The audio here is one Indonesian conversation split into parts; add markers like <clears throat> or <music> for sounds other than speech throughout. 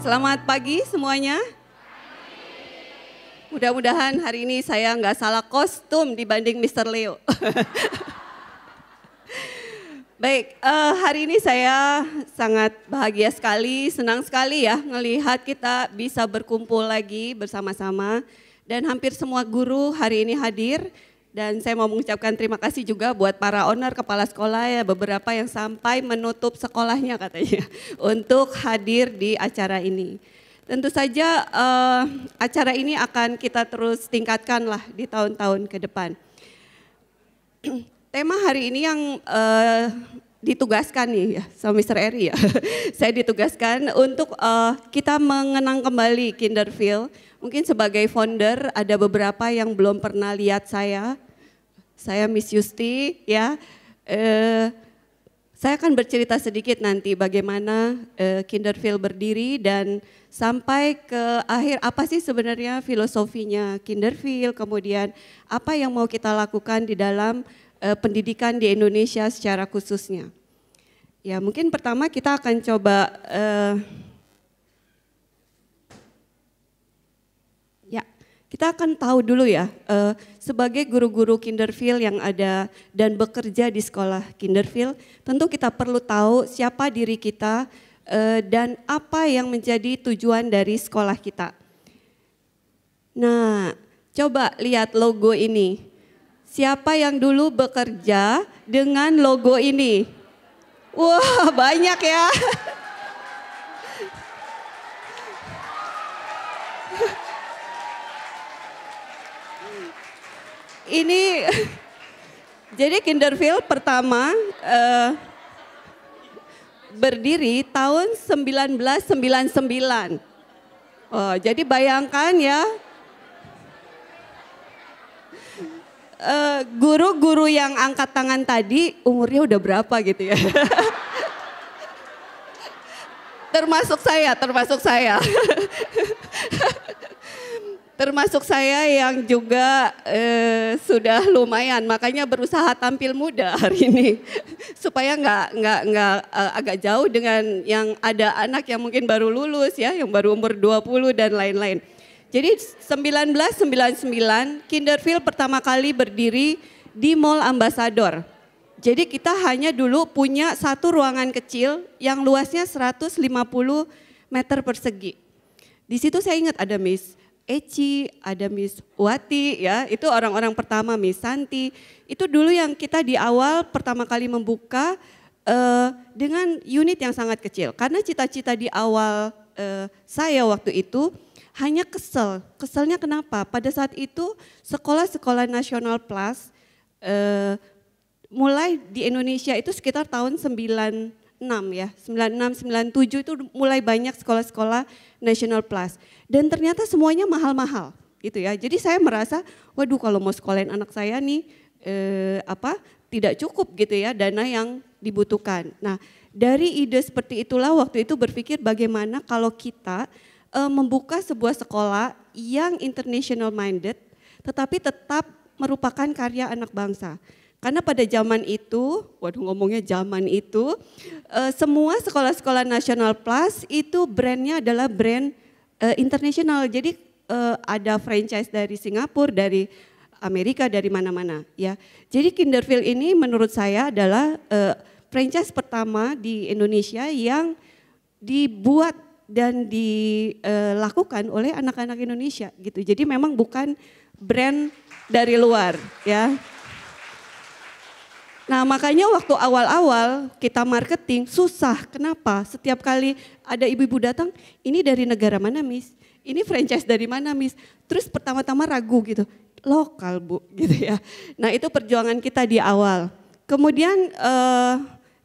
Selamat pagi semuanya. Mudah-mudahan hari ini saya nggak salah kostum dibanding Mr. Leo. <laughs> Baik, uh, hari ini saya sangat bahagia sekali, senang sekali ya melihat kita bisa berkumpul lagi bersama-sama. Dan hampir semua guru hari ini hadir dan saya mau mengucapkan terima kasih juga buat para owner kepala sekolah ya beberapa yang sampai menutup sekolahnya katanya <laughs> untuk hadir di acara ini. Tentu saja uh, acara ini akan kita terus tingkatkan lah di tahun-tahun ke depan. <clears throat> Tema hari ini yang uh, ditugaskan nih ya sama Mr. Eri ya. <laughs> saya ditugaskan untuk uh, kita mengenang kembali Kinderfield Mungkin sebagai founder ada beberapa yang belum pernah lihat saya. Saya Miss Yusti ya. Eh, saya akan bercerita sedikit nanti bagaimana eh, Kinderfil berdiri dan sampai ke akhir apa sih sebenarnya filosofinya Kinderfil, kemudian apa yang mau kita lakukan di dalam eh, pendidikan di Indonesia secara khususnya. Ya mungkin pertama kita akan coba eh, kita akan tahu dulu ya, eh, sebagai guru-guru kinderfil yang ada dan bekerja di sekolah kinderfil, tentu kita perlu tahu siapa diri kita eh, dan apa yang menjadi tujuan dari sekolah kita. Nah, coba lihat logo ini. Siapa yang dulu bekerja dengan logo ini? Wah, wow, banyak ya. <laughs> ini jadi Kinderfield pertama uh, berdiri tahun 1999. Oh, jadi bayangkan ya eh, guru-guru uh, guru -guru yang angkat tangan tadi umurnya udah berapa gitu ya. <laughs> termasuk saya, termasuk saya. <laughs> termasuk saya yang juga eh, sudah lumayan makanya berusaha tampil muda <laughs> hari ini supaya nggak nggak nggak uh, agak jauh dengan yang ada anak yang mungkin baru lulus ya yang baru umur 20 dan lain-lain. Jadi 1999 Kinderfield pertama kali berdiri di Mall Ambassador. Jadi kita hanya dulu punya satu ruangan kecil yang luasnya 150 meter persegi. Di situ saya ingat ada Miss Eci, ada Miss Wati ya, itu orang-orang pertama Miss Santi. Itu dulu yang kita di awal pertama kali membuka uh, dengan unit yang sangat kecil. Karena cita-cita di awal uh, saya waktu itu hanya kesel. Keselnya kenapa? Pada saat itu sekolah-sekolah nasional plus uh, mulai di Indonesia itu sekitar tahun 9 ya, 96, 97 itu mulai banyak sekolah-sekolah National Plus. Dan ternyata semuanya mahal-mahal gitu ya. Jadi saya merasa, waduh kalau mau sekolahin anak saya nih eh, apa tidak cukup gitu ya dana yang dibutuhkan. Nah dari ide seperti itulah waktu itu berpikir bagaimana kalau kita eh, membuka sebuah sekolah yang international minded, tetapi tetap merupakan karya anak bangsa. Karena pada zaman itu, waduh ngomongnya zaman itu, eh, semua sekolah-sekolah nasional plus itu brandnya adalah brand eh, internasional. Jadi eh, ada franchise dari Singapura, dari Amerika, dari mana-mana. Ya, jadi Kinderfield ini menurut saya adalah franchise pertama di Indonesia yang dibuat dan dilakukan oleh anak-anak Indonesia gitu. Jadi memang bukan brand dari luar, ya. Nah, makanya waktu awal-awal kita marketing susah. Kenapa? Setiap kali ada ibu-ibu datang, ini dari negara mana, Miss? Ini franchise dari mana, Miss? Terus pertama-tama ragu gitu. Lokal, Bu, <laughs> gitu ya. Nah, itu perjuangan kita di awal. Kemudian eh,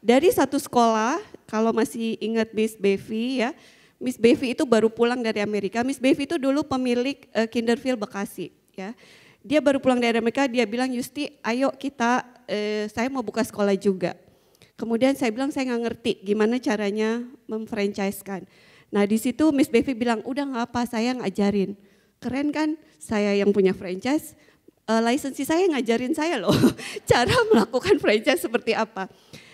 dari satu sekolah, kalau masih ingat Miss Bevi ya, Miss Bevi itu baru pulang dari Amerika. Miss Bevi itu dulu pemilik eh, Kinderfield Bekasi, ya. Dia baru pulang dari Amerika, dia bilang, Yusti, ayo kita eh, saya mau buka sekolah juga. Kemudian saya bilang saya nggak ngerti gimana caranya memfranchisekan. Nah di situ Miss Bevi bilang udah nggak apa saya ngajarin. Keren kan saya yang punya franchise, uh, lisensi saya ngajarin saya loh <laughs> cara melakukan franchise seperti apa.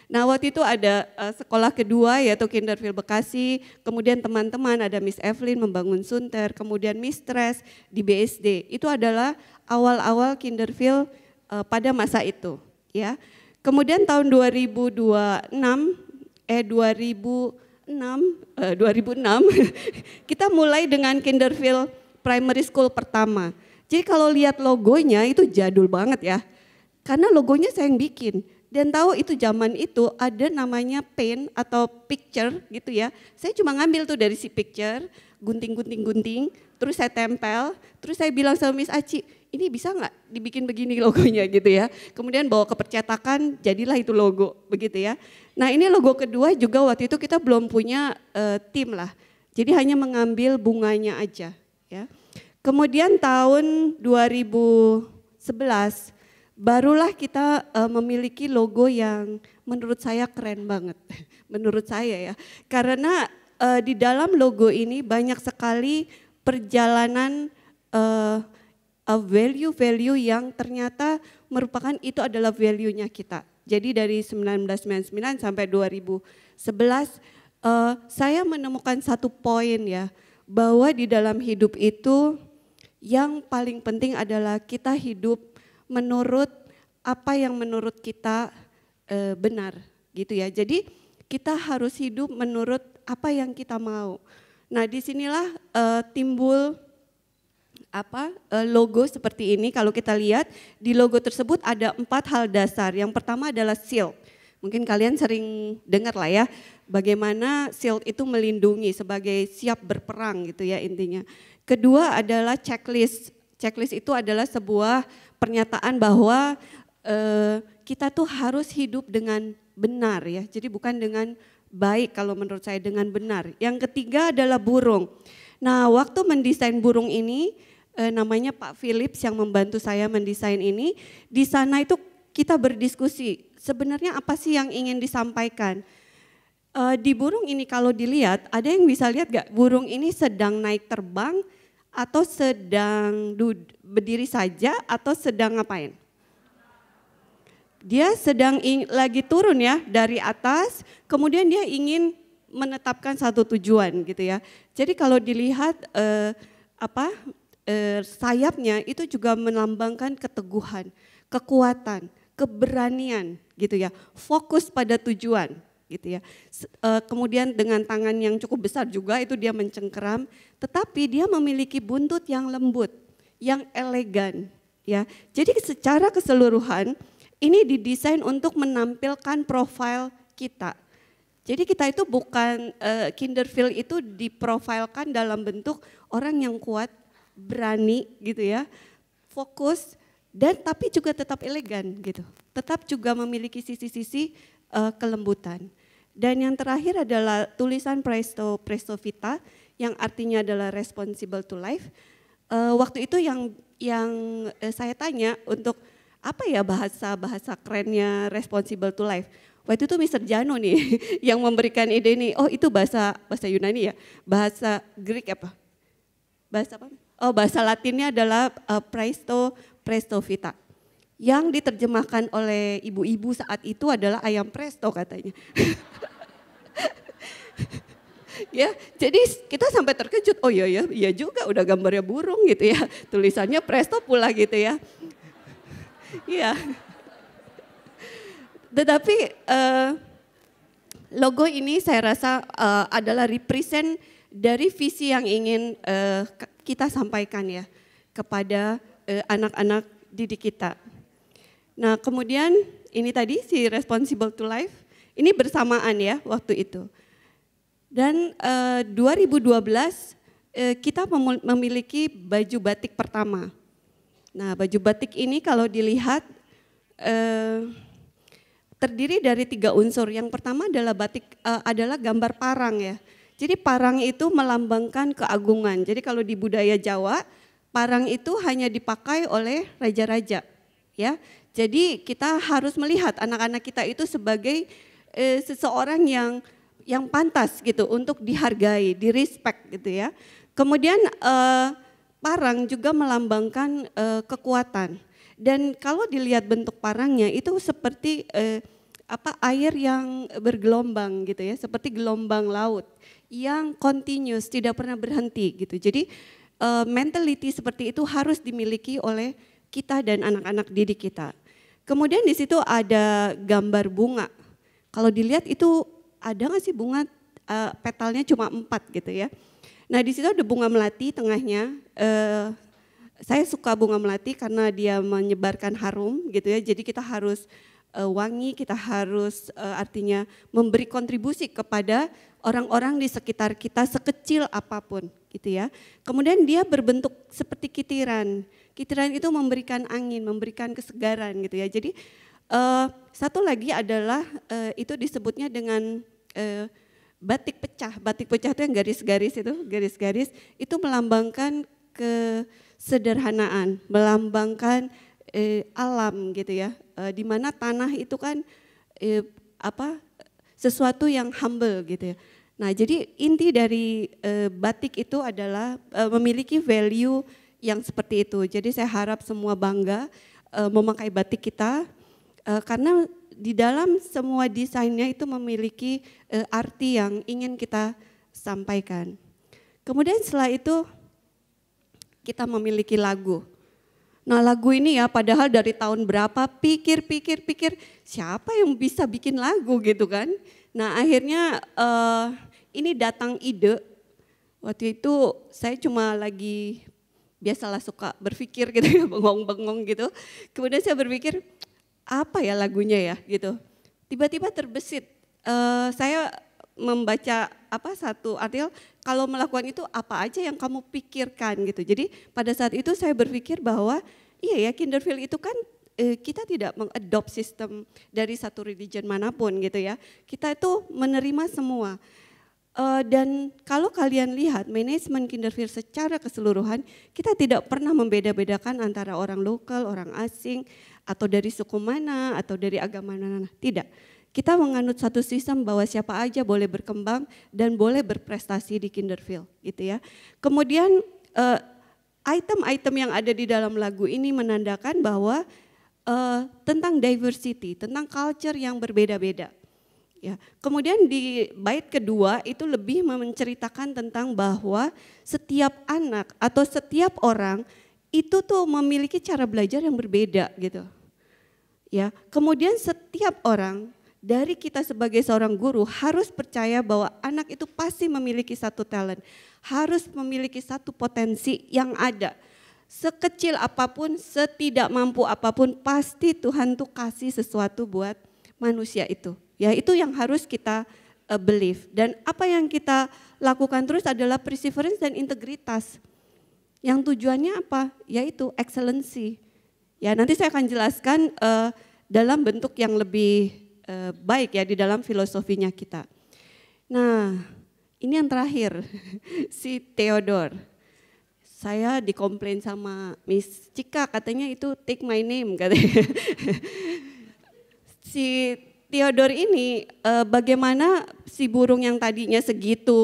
Nah waktu itu ada uh, sekolah kedua yaitu Kinderfield Bekasi, kemudian teman-teman ada Miss Evelyn membangun Sunter, kemudian Miss Mistress di BSD. Itu adalah awal-awal Kinderfield uh, pada masa itu ya. Kemudian tahun 2026 eh 2006, eh, 2006 <laughs> kita mulai dengan Kinderfield Primary School pertama. Jadi kalau lihat logonya itu jadul banget ya. Karena logonya saya yang bikin. Dan tahu itu zaman itu ada namanya paint atau picture gitu ya. Saya cuma ngambil tuh dari si picture, gunting-gunting-gunting, terus saya tempel, terus saya bilang sama Miss Aci, ini bisa nggak dibikin begini logonya gitu ya. Kemudian bawa ke percetakan, jadilah itu logo begitu ya. Nah ini logo kedua juga waktu itu kita belum punya uh, tim lah. Jadi hanya mengambil bunganya aja ya. Kemudian tahun 2011 barulah kita uh, memiliki logo yang menurut saya keren banget. <laughs> menurut saya ya. Karena uh, di dalam logo ini banyak sekali perjalanan uh, value-value yang ternyata merupakan itu adalah value-nya kita. Jadi dari 1999 sampai 2011 uh, eh, saya menemukan satu poin ya bahwa di dalam hidup itu yang paling penting adalah kita hidup menurut apa yang menurut kita uh, benar gitu ya. Jadi kita harus hidup menurut apa yang kita mau. Nah disinilah eh, timbul apa eh, logo seperti ini kalau kita lihat di logo tersebut ada empat hal dasar. Yang pertama adalah shield. Mungkin kalian sering dengar lah ya bagaimana shield itu melindungi sebagai siap berperang gitu ya intinya. Kedua adalah checklist. Checklist itu adalah sebuah pernyataan bahwa eh, kita tuh harus hidup dengan benar ya. Jadi bukan dengan baik kalau menurut saya dengan benar. Yang ketiga adalah burung. Nah, waktu mendesain burung ini eh, namanya Pak Philips yang membantu saya mendesain ini. Di sana itu kita berdiskusi sebenarnya apa sih yang ingin disampaikan. Eh, di burung ini kalau dilihat, ada yang bisa lihat gak burung ini sedang naik terbang atau sedang berdiri saja atau sedang ngapain? Dia sedang lagi turun ya dari atas, kemudian dia ingin menetapkan satu tujuan gitu ya. Jadi kalau dilihat eh, apa Eh, sayapnya itu juga melambangkan keteguhan, kekuatan, keberanian gitu ya, fokus pada tujuan gitu ya. Eh, kemudian dengan tangan yang cukup besar juga itu dia mencengkeram, tetapi dia memiliki buntut yang lembut, yang elegan ya. Jadi secara keseluruhan ini didesain untuk menampilkan profil kita. Jadi kita itu bukan uh, eh, kinderfil itu diprofilkan dalam bentuk orang yang kuat, berani gitu ya, fokus dan tapi juga tetap elegan gitu. Tetap juga memiliki sisi-sisi uh, kelembutan. Dan yang terakhir adalah tulisan Presto Presto Vita yang artinya adalah responsible to life. Uh, waktu itu yang yang eh, saya tanya untuk apa ya bahasa-bahasa kerennya responsible to life. Waktu itu Mr. Jano nih <laughs> yang memberikan ide ini. Oh, itu bahasa bahasa Yunani ya? Bahasa Greek apa? Bahasa apa? oh, bahasa Latinnya adalah uh, Presto Presto Vita. Yang diterjemahkan oleh ibu-ibu saat itu adalah ayam presto katanya. <laughs> ya, jadi kita sampai terkejut. Oh iya ya, iya juga udah gambarnya burung gitu ya. Tulisannya presto pula gitu ya. Iya. Tetapi uh, logo ini saya rasa uh, adalah represent dari visi yang ingin uh, kita sampaikan ya kepada eh, anak-anak eh, didik kita. Nah, kemudian ini tadi si responsible to life ini bersamaan ya waktu itu. Dan eh, 2012 eh, kita memiliki baju batik pertama. Nah, baju batik ini kalau dilihat eh, terdiri dari tiga unsur. Yang pertama adalah batik eh, adalah gambar parang ya. Jadi parang itu melambangkan keagungan. Jadi kalau di budaya Jawa, parang itu hanya dipakai oleh raja-raja, ya. Jadi kita harus melihat anak-anak kita itu sebagai e, seseorang yang yang pantas gitu untuk dihargai, direspek gitu ya. Kemudian e, parang juga melambangkan e, kekuatan. Dan kalau dilihat bentuk parangnya itu seperti e, apa air yang bergelombang gitu ya, seperti gelombang laut yang continuous, tidak pernah berhenti gitu. Jadi uh, mentality seperti itu harus dimiliki oleh kita dan anak-anak didik kita. Kemudian di situ ada gambar bunga. Kalau dilihat itu ada nggak sih bunga uh, petalnya cuma empat gitu ya. Nah di situ ada bunga melati tengahnya. Uh, saya suka bunga melati karena dia menyebarkan harum gitu ya. Jadi kita harus uh, wangi, kita harus uh, artinya memberi kontribusi kepada orang-orang di sekitar kita sekecil apapun gitu ya. Kemudian dia berbentuk seperti kitiran. Kitiran itu memberikan angin, memberikan kesegaran gitu ya. Jadi uh, satu lagi adalah uh, itu disebutnya dengan uh, batik pecah. Batik pecah itu yang garis-garis itu, garis-garis itu melambangkan kesederhanaan, melambangkan eh, alam gitu ya, eh, di mana tanah itu kan eh, apa sesuatu yang humble gitu ya. Nah, jadi inti dari e, batik itu adalah e, memiliki value yang seperti itu. Jadi saya harap semua bangga e, memakai batik kita e, karena di dalam semua desainnya itu memiliki e, arti yang ingin kita sampaikan. Kemudian setelah itu kita memiliki lagu. Nah lagu ini ya padahal dari tahun berapa pikir pikir pikir siapa yang bisa bikin lagu gitu kan. Nah akhirnya uh, ini datang ide waktu itu saya cuma lagi biasalah suka berpikir gitu ya <laughs> bengong-bengong gitu. Kemudian saya berpikir apa ya lagunya ya gitu. Tiba-tiba terbesit uh, saya membaca apa satu artikel kalau melakukan itu apa aja yang kamu pikirkan gitu. Jadi pada saat itu saya berpikir bahwa iya ya Kinderfield itu kan eh, kita tidak mengadopsi sistem dari satu religion manapun gitu ya. Kita itu menerima semua. Eh, dan kalau kalian lihat manajemen Kinderfield secara keseluruhan, kita tidak pernah membeda-bedakan antara orang lokal, orang asing, atau dari suku mana, atau dari agama mana, nah, tidak. Kita menganut satu sistem bahwa siapa aja boleh berkembang dan boleh berprestasi di Kinderfield gitu ya. Kemudian eh, item-item yang ada di dalam lagu ini menandakan bahwa eh, tentang diversity, tentang culture yang berbeda-beda. Ya. Kemudian di bait kedua itu lebih menceritakan tentang bahwa setiap anak atau setiap orang itu tuh memiliki cara belajar yang berbeda gitu. Ya, kemudian setiap orang dari kita sebagai seorang guru harus percaya bahwa anak itu pasti memiliki satu talent, harus memiliki satu potensi yang ada. Sekecil apapun, setidak mampu apapun, pasti Tuhan tuh kasih sesuatu buat manusia itu. Ya itu yang harus kita uh, believe. Dan apa yang kita lakukan terus adalah perseverance dan integritas. Yang tujuannya apa? Yaitu excellency. Ya nanti saya akan jelaskan uh, dalam bentuk yang lebih Eh, baik ya di dalam filosofinya kita. Nah, ini yang terakhir <laughs> si Theodore. Saya dikomplain sama Miss Cika katanya itu take my name katanya. <laughs> si Theodore ini eh, bagaimana si burung yang tadinya segitu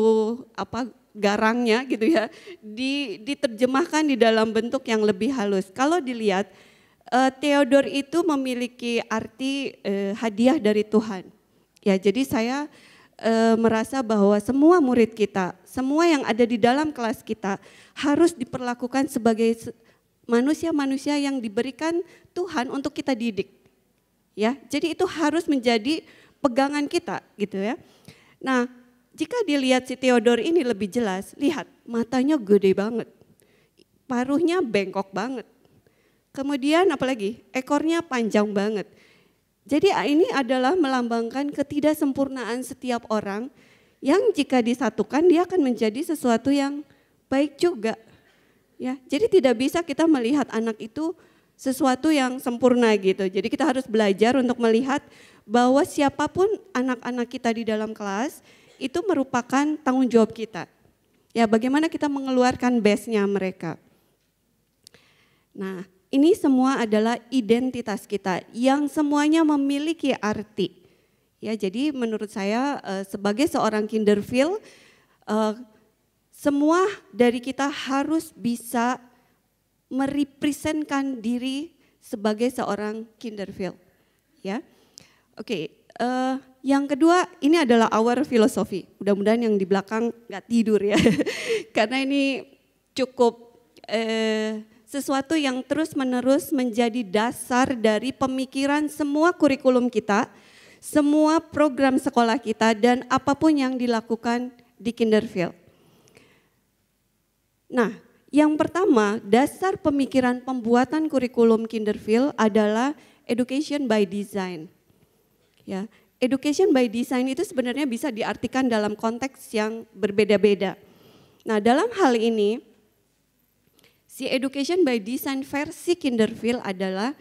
apa garangnya gitu ya diterjemahkan di dalam bentuk yang lebih halus. Kalau dilihat uh, eh, Theodor itu memiliki arti uh, hadiah dari Tuhan. Ya, jadi saya uh, merasa bahwa semua murid kita, semua yang ada di dalam kelas kita harus diperlakukan sebagai manusia-manusia yang diberikan Tuhan untuk kita didik. Ya, jadi itu harus menjadi pegangan kita gitu ya. Nah, jika dilihat si Theodor ini lebih jelas, lihat matanya gede banget. Paruhnya bengkok banget Kemudian apalagi ekornya panjang banget. Jadi ini adalah melambangkan ketidaksempurnaan setiap orang yang jika disatukan dia akan menjadi sesuatu yang baik juga. Ya, jadi tidak bisa kita melihat anak itu sesuatu yang sempurna gitu. Jadi kita harus belajar untuk melihat bahwa siapapun anak-anak kita di dalam kelas itu merupakan tanggung jawab kita. Ya, bagaimana kita mengeluarkan base-nya mereka. Nah, ini semua adalah identitas kita yang semuanya memiliki arti. Ya, jadi menurut saya eh, sebagai seorang kinderfil eh, semua dari kita harus bisa merepresentkan diri sebagai seorang kinderfil. Ya. Oke, eh, yang kedua ini adalah our filosofi. Mudah-mudahan yang di belakang nggak tidur ya. <laughs> Karena ini cukup eh, sesuatu yang terus-menerus menjadi dasar dari pemikiran semua kurikulum kita, semua program sekolah kita, dan apapun yang dilakukan di Kinderfield. Nah, yang pertama, dasar pemikiran pembuatan kurikulum Kinderfield adalah education by design. Ya, education by design itu sebenarnya bisa diartikan dalam konteks yang berbeda-beda. Nah, dalam hal ini, Si Education by Design versi Kinderville adalah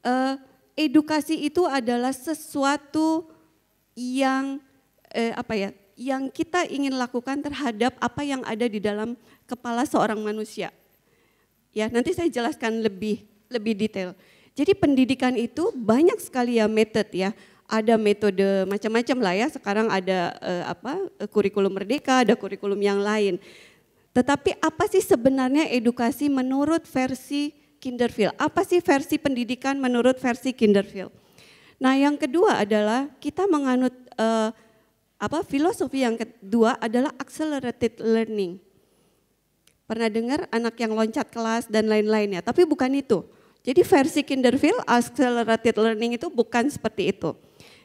uh, edukasi itu adalah sesuatu yang uh, apa ya, yang kita ingin lakukan terhadap apa yang ada di dalam kepala seorang manusia. Ya, nanti saya jelaskan lebih lebih detail. Jadi pendidikan itu banyak sekali ya metode ya. Ada metode macam-macam lah ya. Sekarang ada eh, apa eh, kurikulum merdeka, ada kurikulum yang lain. Tetapi apa sih sebenarnya edukasi menurut versi Kinderfield? Apa sih versi pendidikan menurut versi Kinderfield? Nah, yang kedua adalah kita menganut uh, apa filosofi yang kedua adalah accelerated learning. Pernah dengar anak yang loncat kelas dan lain-lain ya, tapi bukan itu. Jadi versi Kinderfield accelerated learning itu bukan seperti itu.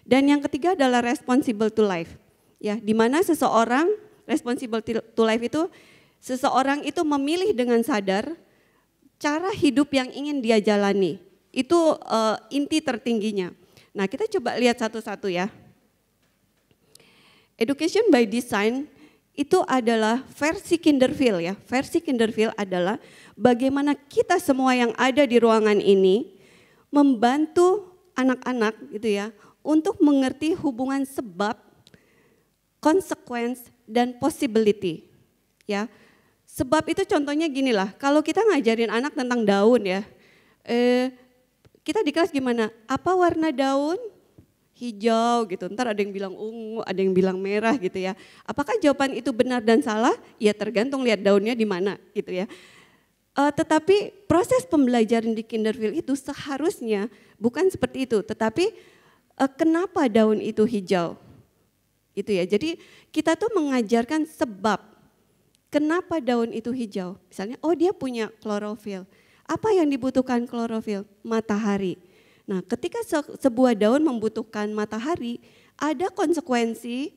Dan yang ketiga adalah responsible to life. Ya, di mana seseorang responsible to life itu Seseorang itu memilih dengan sadar cara hidup yang ingin dia jalani. Itu uh, inti tertingginya. Nah, kita coba lihat satu-satu ya. Education by design itu adalah versi Kinderfield ya. Versi Kinderfield adalah bagaimana kita semua yang ada di ruangan ini membantu anak-anak gitu ya untuk mengerti hubungan sebab, konsekuensi dan possibility. Ya. Sebab itu contohnya gini lah, kalau kita ngajarin anak tentang daun ya, eh, kita di kelas gimana? Apa warna daun? Hijau gitu, ntar ada yang bilang ungu, ada yang bilang merah gitu ya. Apakah jawaban itu benar dan salah? Ya tergantung lihat daunnya di mana gitu ya. Uh, tetapi proses pembelajaran di kinderville itu seharusnya bukan seperti itu, tetapi uh, kenapa daun itu hijau? Itu ya. Jadi kita tuh mengajarkan sebab Kenapa daun itu hijau? Misalnya, oh dia punya klorofil. Apa yang dibutuhkan klorofil? Matahari. Nah, ketika sebuah daun membutuhkan matahari, ada konsekuensi.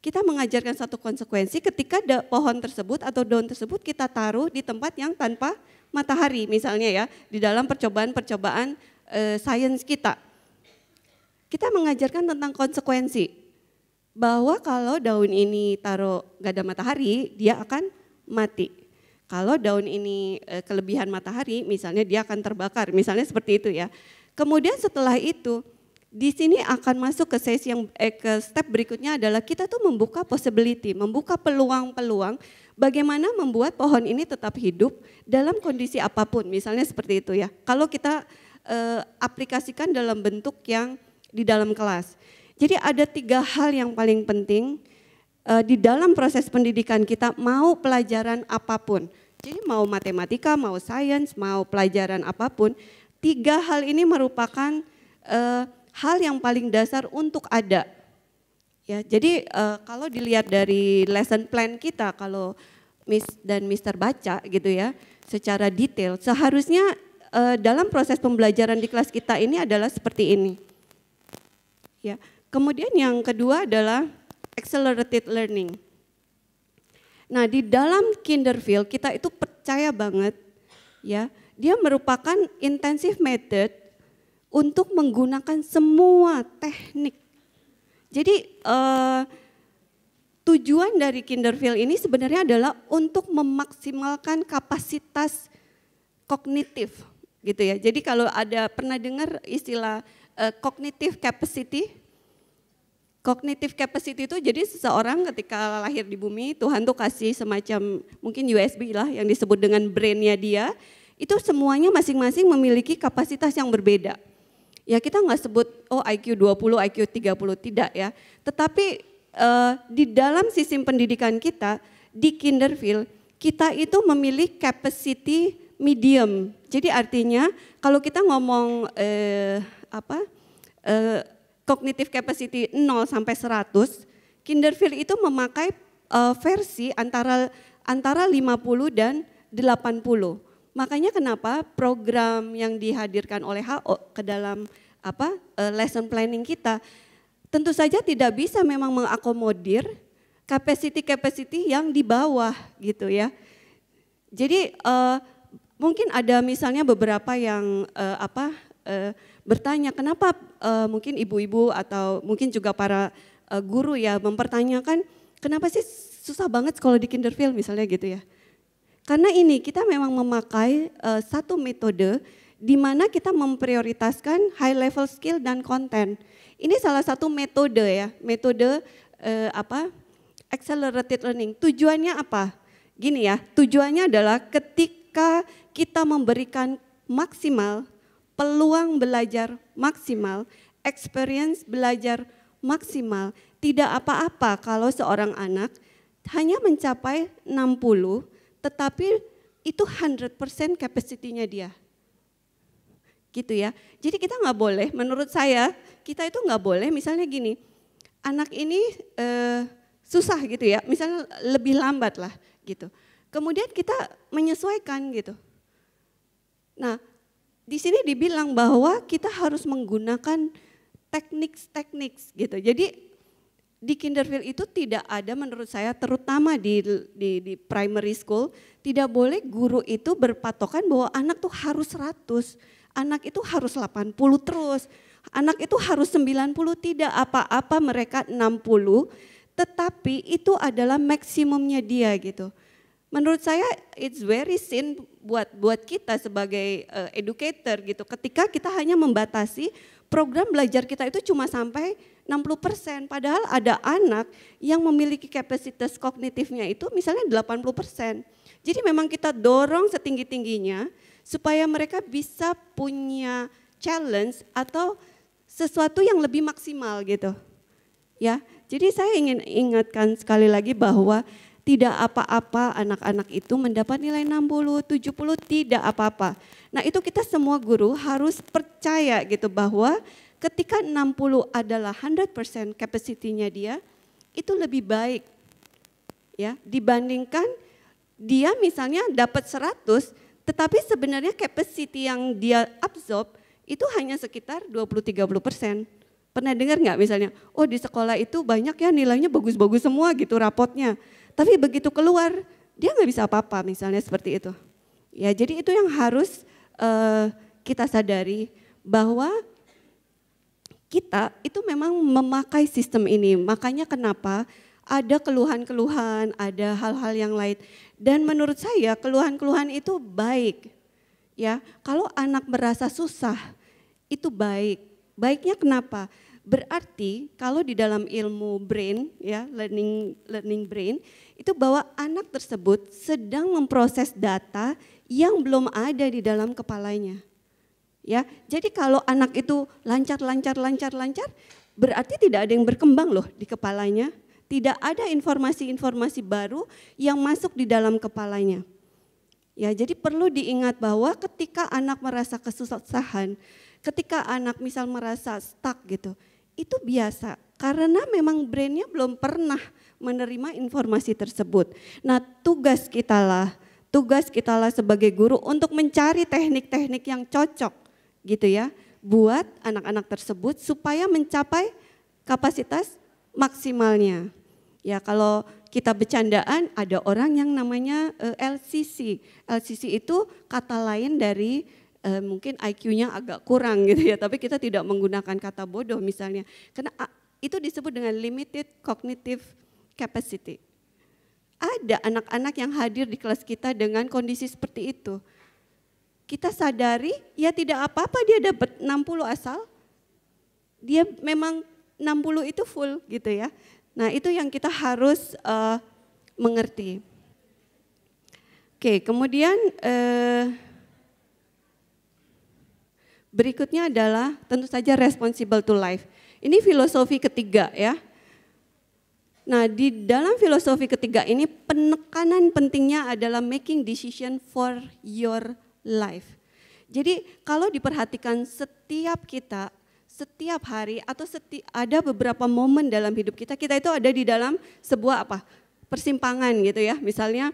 Kita mengajarkan satu konsekuensi ketika pohon tersebut atau daun tersebut kita taruh di tempat yang tanpa matahari, misalnya ya, di dalam percobaan-percobaan e, sains kita. Kita mengajarkan tentang konsekuensi bahwa kalau daun ini taruh gak ada matahari, dia akan mati. Kalau daun ini eh, kelebihan matahari, misalnya dia akan terbakar, misalnya seperti itu ya. Kemudian setelah itu, di sini akan masuk ke sesi yang eh, ke step berikutnya adalah kita tuh membuka possibility, membuka peluang-peluang bagaimana membuat pohon ini tetap hidup dalam kondisi apapun, misalnya seperti itu ya. Kalau kita eh, aplikasikan dalam bentuk yang di dalam kelas. Jadi ada tiga hal yang paling penting uh, di dalam proses pendidikan kita mau pelajaran apapun. Jadi mau matematika, mau sains, mau pelajaran apapun, tiga hal ini merupakan uh, hal yang paling dasar untuk ada. Ya, jadi uh, kalau dilihat dari lesson plan kita kalau Miss dan Mister baca gitu ya, secara detail seharusnya uh, dalam proses pembelajaran di kelas kita ini adalah seperti ini. Ya, Kemudian yang kedua adalah accelerated learning. Nah, di dalam Kinderfield kita itu percaya banget ya, dia merupakan intensive method untuk menggunakan semua teknik. Jadi eh, tujuan dari Kinderfield ini sebenarnya adalah untuk memaksimalkan kapasitas kognitif gitu ya. Jadi kalau ada pernah dengar istilah eh, cognitive capacity Kognitif capacity itu jadi seseorang ketika lahir di bumi, Tuhan tuh kasih semacam mungkin USB lah yang disebut dengan brainnya dia. Itu semuanya masing-masing memiliki kapasitas yang berbeda. Ya kita nggak sebut oh IQ 20, IQ 30 tidak ya. Tetapi uh, di dalam sistem pendidikan kita di Kinderfield kita itu memilih capacity medium. Jadi artinya kalau kita ngomong eh, apa eh, Kognitif capacity 0 sampai 100, Kinderfield itu memakai uh, versi antara antara 50 dan 80. Makanya kenapa program yang dihadirkan oleh HO ke dalam apa uh, lesson planning kita tentu saja tidak bisa memang mengakomodir capacity-capacity yang di bawah gitu ya. Jadi uh, mungkin ada misalnya beberapa yang uh, apa uh, bertanya kenapa uh, mungkin ibu-ibu atau mungkin juga para uh, guru ya mempertanyakan kenapa sih susah banget sekolah di kinderfield misalnya gitu ya. Karena ini kita memang memakai uh, satu metode di mana kita memprioritaskan high level skill dan konten. Ini salah satu metode ya, metode uh, apa? accelerated learning. Tujuannya apa? Gini ya, tujuannya adalah ketika kita memberikan maksimal peluang belajar maksimal, experience belajar maksimal. Tidak apa-apa kalau seorang anak hanya mencapai 60, tetapi itu 100% kapasitinya dia. Gitu ya. Jadi kita nggak boleh, menurut saya, kita itu nggak boleh misalnya gini, anak ini eh, susah gitu ya, misalnya lebih lambat lah gitu. Kemudian kita menyesuaikan gitu. Nah, di sini dibilang bahwa kita harus menggunakan teknik-teknik gitu. Jadi di kinderfield itu tidak ada menurut saya terutama di, di di primary school tidak boleh guru itu berpatokan bahwa anak tuh harus 100, anak itu harus 80 terus, anak itu harus 90 tidak apa-apa mereka 60 tetapi itu adalah maksimumnya dia gitu menurut saya it's very sin buat buat kita sebagai uh, educator gitu. Ketika kita hanya membatasi program belajar kita itu cuma sampai 60%, padahal ada anak yang memiliki kapasitas kognitifnya itu misalnya 80%. Jadi memang kita dorong setinggi-tingginya supaya mereka bisa punya challenge atau sesuatu yang lebih maksimal gitu. Ya, jadi saya ingin ingatkan sekali lagi bahwa tidak apa-apa anak-anak itu mendapat nilai 60, 70, tidak apa-apa. Nah itu kita semua guru harus percaya gitu bahwa ketika 60 adalah 100% capacity-nya dia, itu lebih baik ya dibandingkan dia misalnya dapat 100 tetapi sebenarnya capacity yang dia absorb itu hanya sekitar 20-30%. Pernah dengar nggak misalnya, oh di sekolah itu banyak ya nilainya bagus-bagus semua gitu rapotnya. Tapi begitu keluar, dia nggak bisa apa-apa misalnya seperti itu. Ya jadi itu yang harus uh, kita sadari bahwa kita itu memang memakai sistem ini. Makanya kenapa ada keluhan-keluhan, ada hal-hal yang lain. Dan menurut saya keluhan-keluhan itu baik. Ya, kalau anak merasa susah itu baik. Baiknya kenapa? Berarti kalau di dalam ilmu brain ya, learning learning brain itu bahwa anak tersebut sedang memproses data yang belum ada di dalam kepalanya. Ya, jadi kalau anak itu lancar lancar lancar lancar berarti tidak ada yang berkembang loh di kepalanya, tidak ada informasi-informasi baru yang masuk di dalam kepalanya. Ya, jadi perlu diingat bahwa ketika anak merasa kesusahan, ketika anak misal merasa stuck gitu, itu biasa karena memang brandnya belum pernah menerima informasi tersebut. Nah tugas kita lah, tugas kita lah sebagai guru untuk mencari teknik-teknik yang cocok gitu ya buat anak-anak tersebut supaya mencapai kapasitas maksimalnya. Ya kalau kita bercandaan ada orang yang namanya eh, LCC. LCC itu kata lain dari eh, mungkin IQ-nya agak kurang <laughs> gitu ya, tapi kita tidak menggunakan kata bodoh misalnya. Karena ah, itu disebut dengan limited cognitive capacity. Ada anak-anak yang hadir di kelas kita dengan kondisi seperti itu. Kita sadari ya tidak apa-apa dia dapat 60 asal. Dia memang 60 itu full gitu ya. Nah, itu yang kita harus uh, mengerti. Oke, kemudian uh, Berikutnya adalah tentu saja responsible to life. Ini filosofi ketiga ya. Nah, di dalam filosofi ketiga ini penekanan pentingnya adalah making decision for your life. Jadi kalau diperhatikan setiap kita setiap hari atau seti ada beberapa momen dalam hidup kita kita itu ada di dalam sebuah apa persimpangan gitu ya misalnya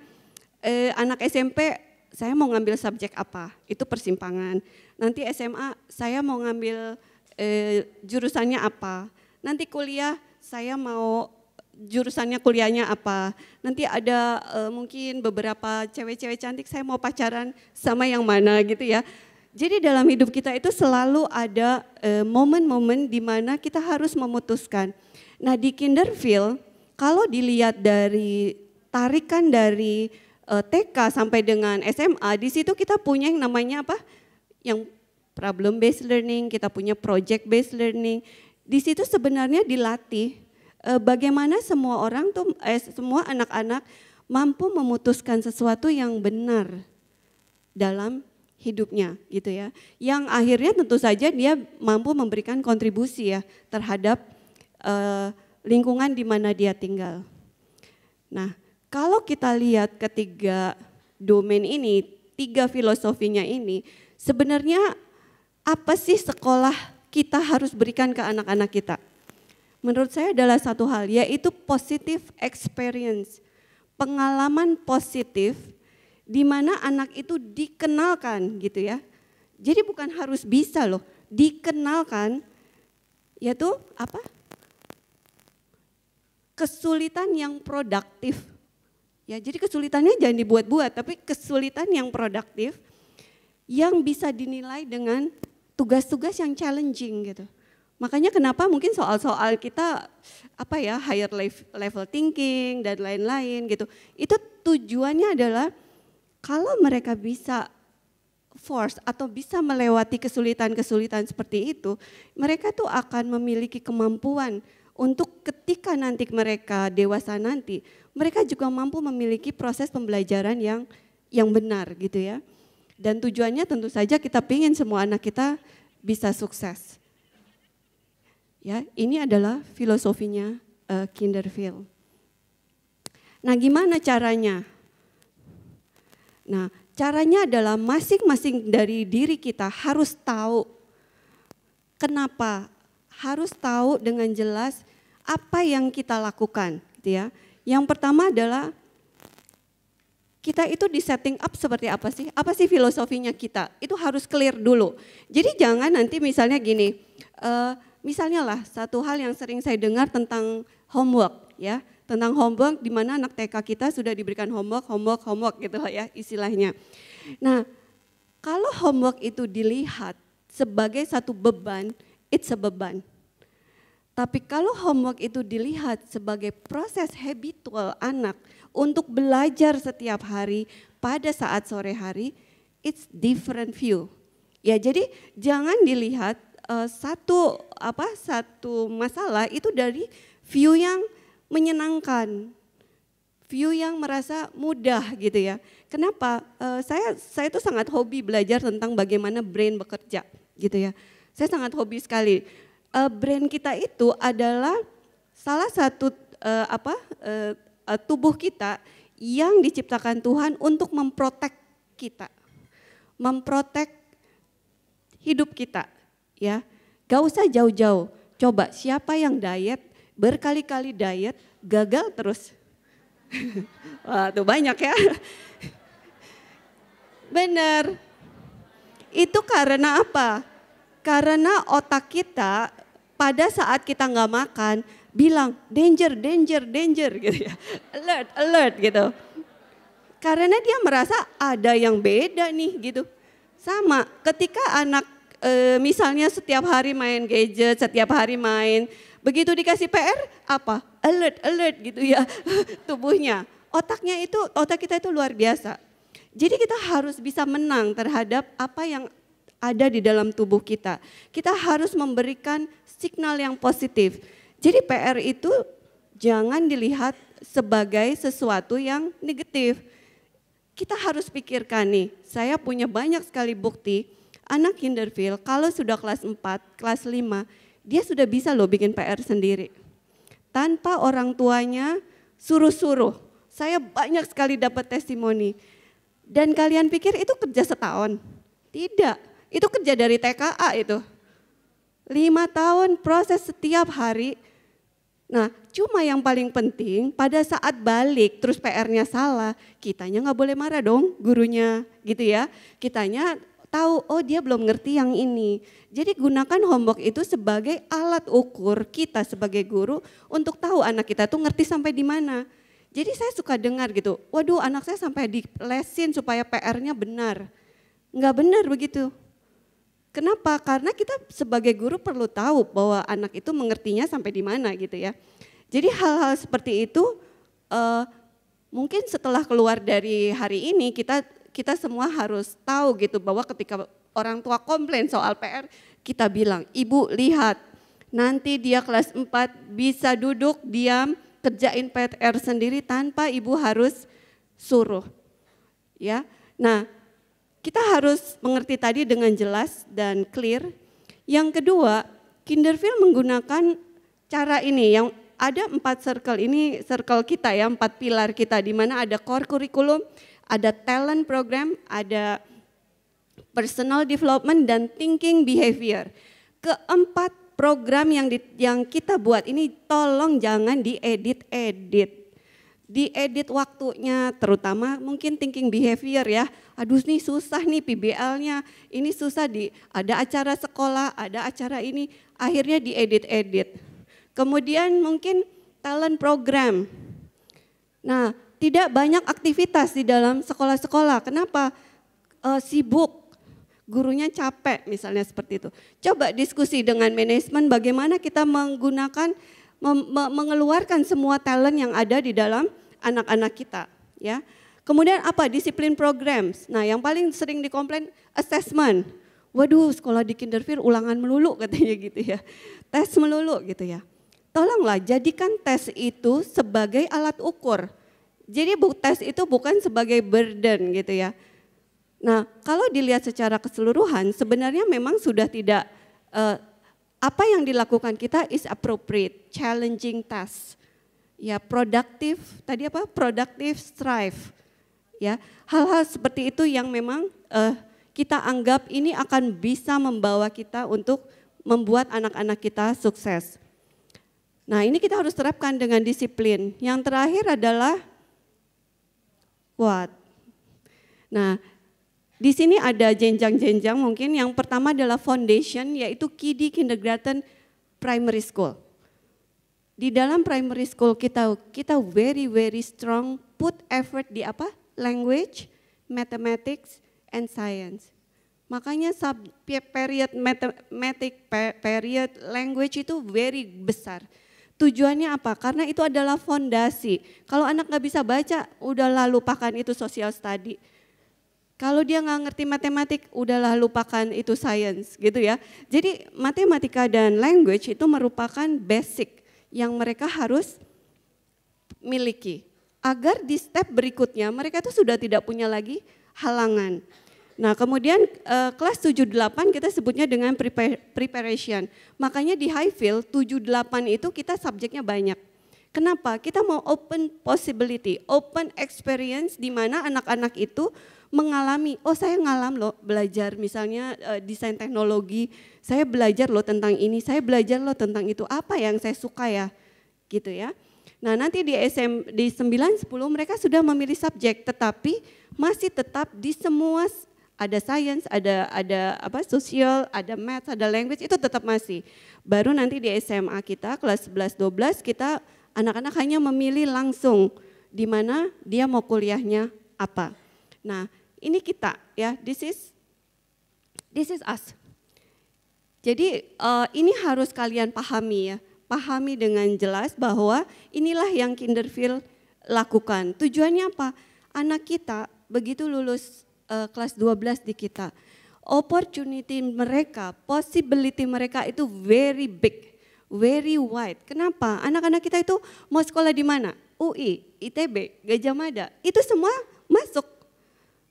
eh, anak SMP saya mau ngambil subjek apa itu persimpangan nanti SMA saya mau ngambil eh, jurusannya apa, nanti kuliah saya mau jurusannya kuliahnya apa. Nanti ada eh, mungkin beberapa cewek-cewek cantik saya mau pacaran sama yang mana gitu ya. Jadi dalam hidup kita itu selalu ada eh, momen-momen di mana kita harus memutuskan. Nah di kinderfield kalau dilihat dari tarikan dari eh, TK sampai dengan SMA di situ kita punya yang namanya apa? yang problem based learning, kita punya project based learning. Di situ sebenarnya dilatih eh, bagaimana semua orang tuh eh, semua anak-anak mampu memutuskan sesuatu yang benar dalam hidupnya gitu ya. Yang akhirnya tentu saja dia mampu memberikan kontribusi ya terhadap eh, lingkungan di mana dia tinggal. Nah, kalau kita lihat ketiga domain ini, tiga filosofinya ini, sebenarnya apa sih sekolah kita harus berikan ke anak-anak kita? Menurut saya adalah satu hal, yaitu positive experience. Pengalaman positif di mana anak itu dikenalkan gitu ya. Jadi bukan harus bisa loh, dikenalkan yaitu apa? Kesulitan yang produktif. Ya, jadi kesulitannya jangan dibuat-buat, tapi kesulitan yang produktif yang bisa dinilai dengan tugas-tugas yang challenging gitu. Makanya kenapa mungkin soal-soal kita apa ya higher level thinking dan lain-lain gitu. Itu tujuannya adalah kalau mereka bisa force atau bisa melewati kesulitan-kesulitan seperti itu, mereka tuh akan memiliki kemampuan untuk ketika nanti mereka dewasa nanti, mereka juga mampu memiliki proses pembelajaran yang yang benar gitu ya. Dan tujuannya tentu saja kita pingin semua anak kita bisa sukses. Ya, ini adalah filosofinya uh, eh, Kinderfield. Nah, gimana caranya? Nah, caranya adalah masing-masing dari diri kita harus tahu kenapa, harus tahu dengan jelas apa yang kita lakukan, gitu ya. Yang pertama adalah kita itu di setting up seperti apa sih? Apa sih filosofinya kita? Itu harus clear dulu. Jadi jangan nanti misalnya gini, uh, misalnya lah satu hal yang sering saya dengar tentang homework ya, tentang homework di mana anak TK kita sudah diberikan homework, homework, homework gitu ya istilahnya. Nah, kalau homework itu dilihat sebagai satu beban, it's a beban. Tapi kalau homework itu dilihat sebagai proses habitual anak, untuk belajar setiap hari pada saat sore hari, it's different view. Ya, jadi jangan dilihat uh, satu apa satu masalah itu dari view yang menyenangkan, view yang merasa mudah gitu ya. Kenapa? Uh, saya saya itu sangat hobi belajar tentang bagaimana brain bekerja gitu ya. Saya sangat hobi sekali. Uh, brain kita itu adalah salah satu uh, apa uh, uh, tubuh kita yang diciptakan Tuhan untuk memprotek kita, memprotek hidup kita, ya. Gak usah jauh-jauh. Coba siapa yang diet berkali-kali diet gagal terus. <laughs> Wah, tuh banyak ya. <laughs> bener, Itu karena apa? Karena otak kita pada saat kita nggak makan, bilang danger, danger, danger gitu ya. Alert, alert gitu. Karena dia merasa ada yang beda nih gitu. Sama ketika anak e, misalnya setiap hari main gadget, setiap hari main, begitu dikasih PR apa? Alert, alert gitu ya <laughs> tubuhnya. Otaknya itu, otak kita itu luar biasa. Jadi kita harus bisa menang terhadap apa yang ada di dalam tubuh kita. Kita harus memberikan signal yang positif jadi PR itu jangan dilihat sebagai sesuatu yang negatif. Kita harus pikirkan nih, saya punya banyak sekali bukti anak Kinderville kalau sudah kelas 4, kelas 5, dia sudah bisa loh bikin PR sendiri. Tanpa orang tuanya suruh-suruh. Saya banyak sekali dapat testimoni. Dan kalian pikir itu kerja setahun? Tidak, itu kerja dari TKA itu. Lima tahun proses setiap hari, Nah, cuma yang paling penting pada saat balik terus PR-nya salah, kitanya nggak boleh marah dong gurunya gitu ya. Kitanya tahu oh dia belum ngerti yang ini. Jadi gunakan homework itu sebagai alat ukur kita sebagai guru untuk tahu anak kita tuh ngerti sampai di mana. Jadi saya suka dengar gitu, waduh anak saya sampai di lesin supaya PR-nya benar. Nggak benar begitu. Kenapa? Karena kita sebagai guru perlu tahu bahwa anak itu mengertinya sampai di mana gitu ya. Jadi hal-hal seperti itu uh, mungkin setelah keluar dari hari ini kita kita semua harus tahu gitu bahwa ketika orang tua komplain soal PR, kita bilang, "Ibu, lihat. Nanti dia kelas 4 bisa duduk diam kerjain PR sendiri tanpa ibu harus suruh." Ya. Nah, kita harus mengerti tadi dengan jelas dan clear. Yang kedua, Kinderfield menggunakan cara ini yang ada empat circle ini circle kita ya empat pilar kita di mana ada core kurikulum, ada talent program, ada personal development dan thinking behavior. Keempat program yang di, yang kita buat ini tolong jangan diedit-edit diedit waktunya, terutama mungkin thinking behavior ya aduh nih susah nih PBL-nya, ini susah di ada acara sekolah, ada acara ini, akhirnya diedit-edit. Kemudian mungkin talent program. Nah, tidak banyak aktivitas di dalam sekolah-sekolah. Kenapa? E, sibuk, gurunya capek misalnya seperti itu. Coba diskusi dengan manajemen bagaimana kita menggunakan mem, mengeluarkan semua talent yang ada di dalam anak-anak kita, ya. Kemudian apa? Disiplin program. Nah yang paling sering dikomplain assessment. Waduh sekolah di kinderfir ulangan melulu <laughs> katanya gitu ya. Tes melulu gitu ya. Tolonglah jadikan tes itu sebagai alat ukur. Jadi tes itu bukan sebagai burden gitu ya. Nah kalau dilihat secara keseluruhan sebenarnya memang sudah tidak uh, apa yang dilakukan kita is appropriate, challenging task. Ya productive, tadi apa? Productive strive ya hal-hal seperti itu yang memang uh, kita anggap ini akan bisa membawa kita untuk membuat anak-anak kita sukses. Nah, ini kita harus terapkan dengan disiplin. Yang terakhir adalah what. Nah, di sini ada jenjang-jenjang mungkin. Yang pertama adalah foundation, yaitu KIDI Kindergarten Primary School. Di dalam primary school kita kita very very strong put effort di apa? language, mathematics, and science. Makanya sub period mathematic period language itu very besar. Tujuannya apa? Karena itu adalah fondasi. Kalau anak nggak bisa baca, udahlah lupakan itu social study. Kalau dia nggak ngerti matematik, udahlah lupakan itu science gitu ya. Jadi matematika dan language itu merupakan basic yang mereka harus miliki agar di step berikutnya mereka itu sudah tidak punya lagi halangan. Nah, kemudian uh, kelas 78 kita sebutnya dengan preparation. Makanya di high Highfield 78 itu kita subjeknya banyak. Kenapa? Kita mau open possibility, open experience di mana anak-anak itu mengalami, oh saya ngalam loh belajar misalnya uh, desain teknologi, saya belajar loh tentang ini, saya belajar loh tentang itu, apa yang saya suka ya gitu ya. Nah, nanti di SM di 9 10 mereka sudah memilih subjek tetapi masih tetap di semua ada science, ada ada apa sosial, ada math, ada language itu tetap masih. Baru nanti di SMA kita kelas 11 12 kita anak-anak hanya memilih langsung di mana dia mau kuliahnya apa. Nah, ini kita ya, this is this is us. Jadi uh, ini harus kalian pahami ya pahami dengan jelas bahwa inilah yang Kinderfil lakukan. Tujuannya apa? Anak kita begitu lulus uh, kelas 12 di kita, opportunity mereka, possibility mereka itu very big, very wide. Kenapa? Anak-anak kita itu mau sekolah di mana? UI, ITB, Gajah Mada, itu semua masuk.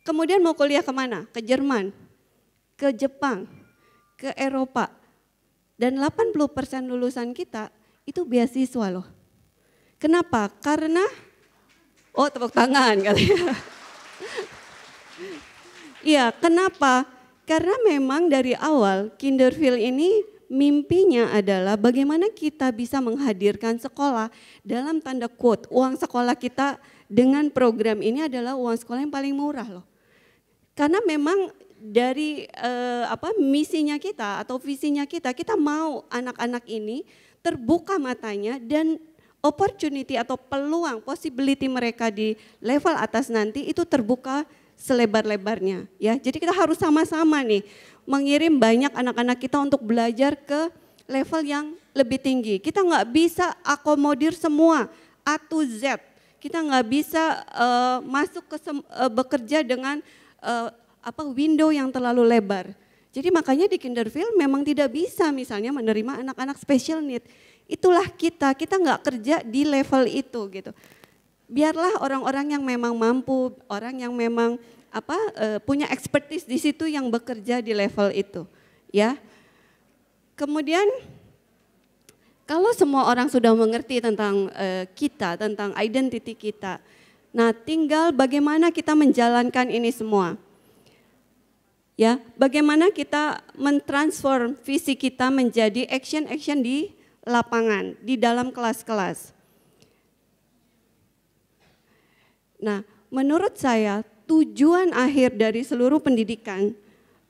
Kemudian mau kuliah kemana? Ke Jerman, ke Jepang, ke Eropa, dan 80% lulusan kita itu beasiswa loh. Kenapa? Karena, oh tepuk tangan kali ya. <laughs> Iya, kenapa? Karena memang dari awal Kinderfield ini mimpinya adalah bagaimana kita bisa menghadirkan sekolah dalam tanda quote uang sekolah kita dengan program ini adalah uang sekolah yang paling murah loh. Karena memang dari uh, apa misinya kita atau visinya kita, kita mau anak-anak ini terbuka matanya dan opportunity atau peluang, possibility mereka di level atas nanti itu terbuka selebar-lebarnya ya. Jadi kita harus sama-sama nih mengirim banyak anak-anak kita untuk belajar ke level yang lebih tinggi. Kita nggak bisa akomodir semua A to Z. Kita nggak bisa uh, masuk ke uh, bekerja dengan apa window yang terlalu lebar. Jadi makanya di kinderfield memang tidak bisa misalnya menerima anak-anak special need. Itulah kita, kita nggak kerja di level itu gitu. Biarlah orang-orang yang memang mampu, orang yang memang apa eh, punya expertise di situ yang bekerja di level itu, ya. Kemudian kalau semua orang sudah mengerti tentang uh, kita, tentang identity kita, nah tinggal bagaimana kita menjalankan ini semua. Ya, bagaimana kita mentransform visi kita menjadi action-action di lapangan, di dalam kelas-kelas. Nah, menurut saya tujuan akhir dari seluruh pendidikan,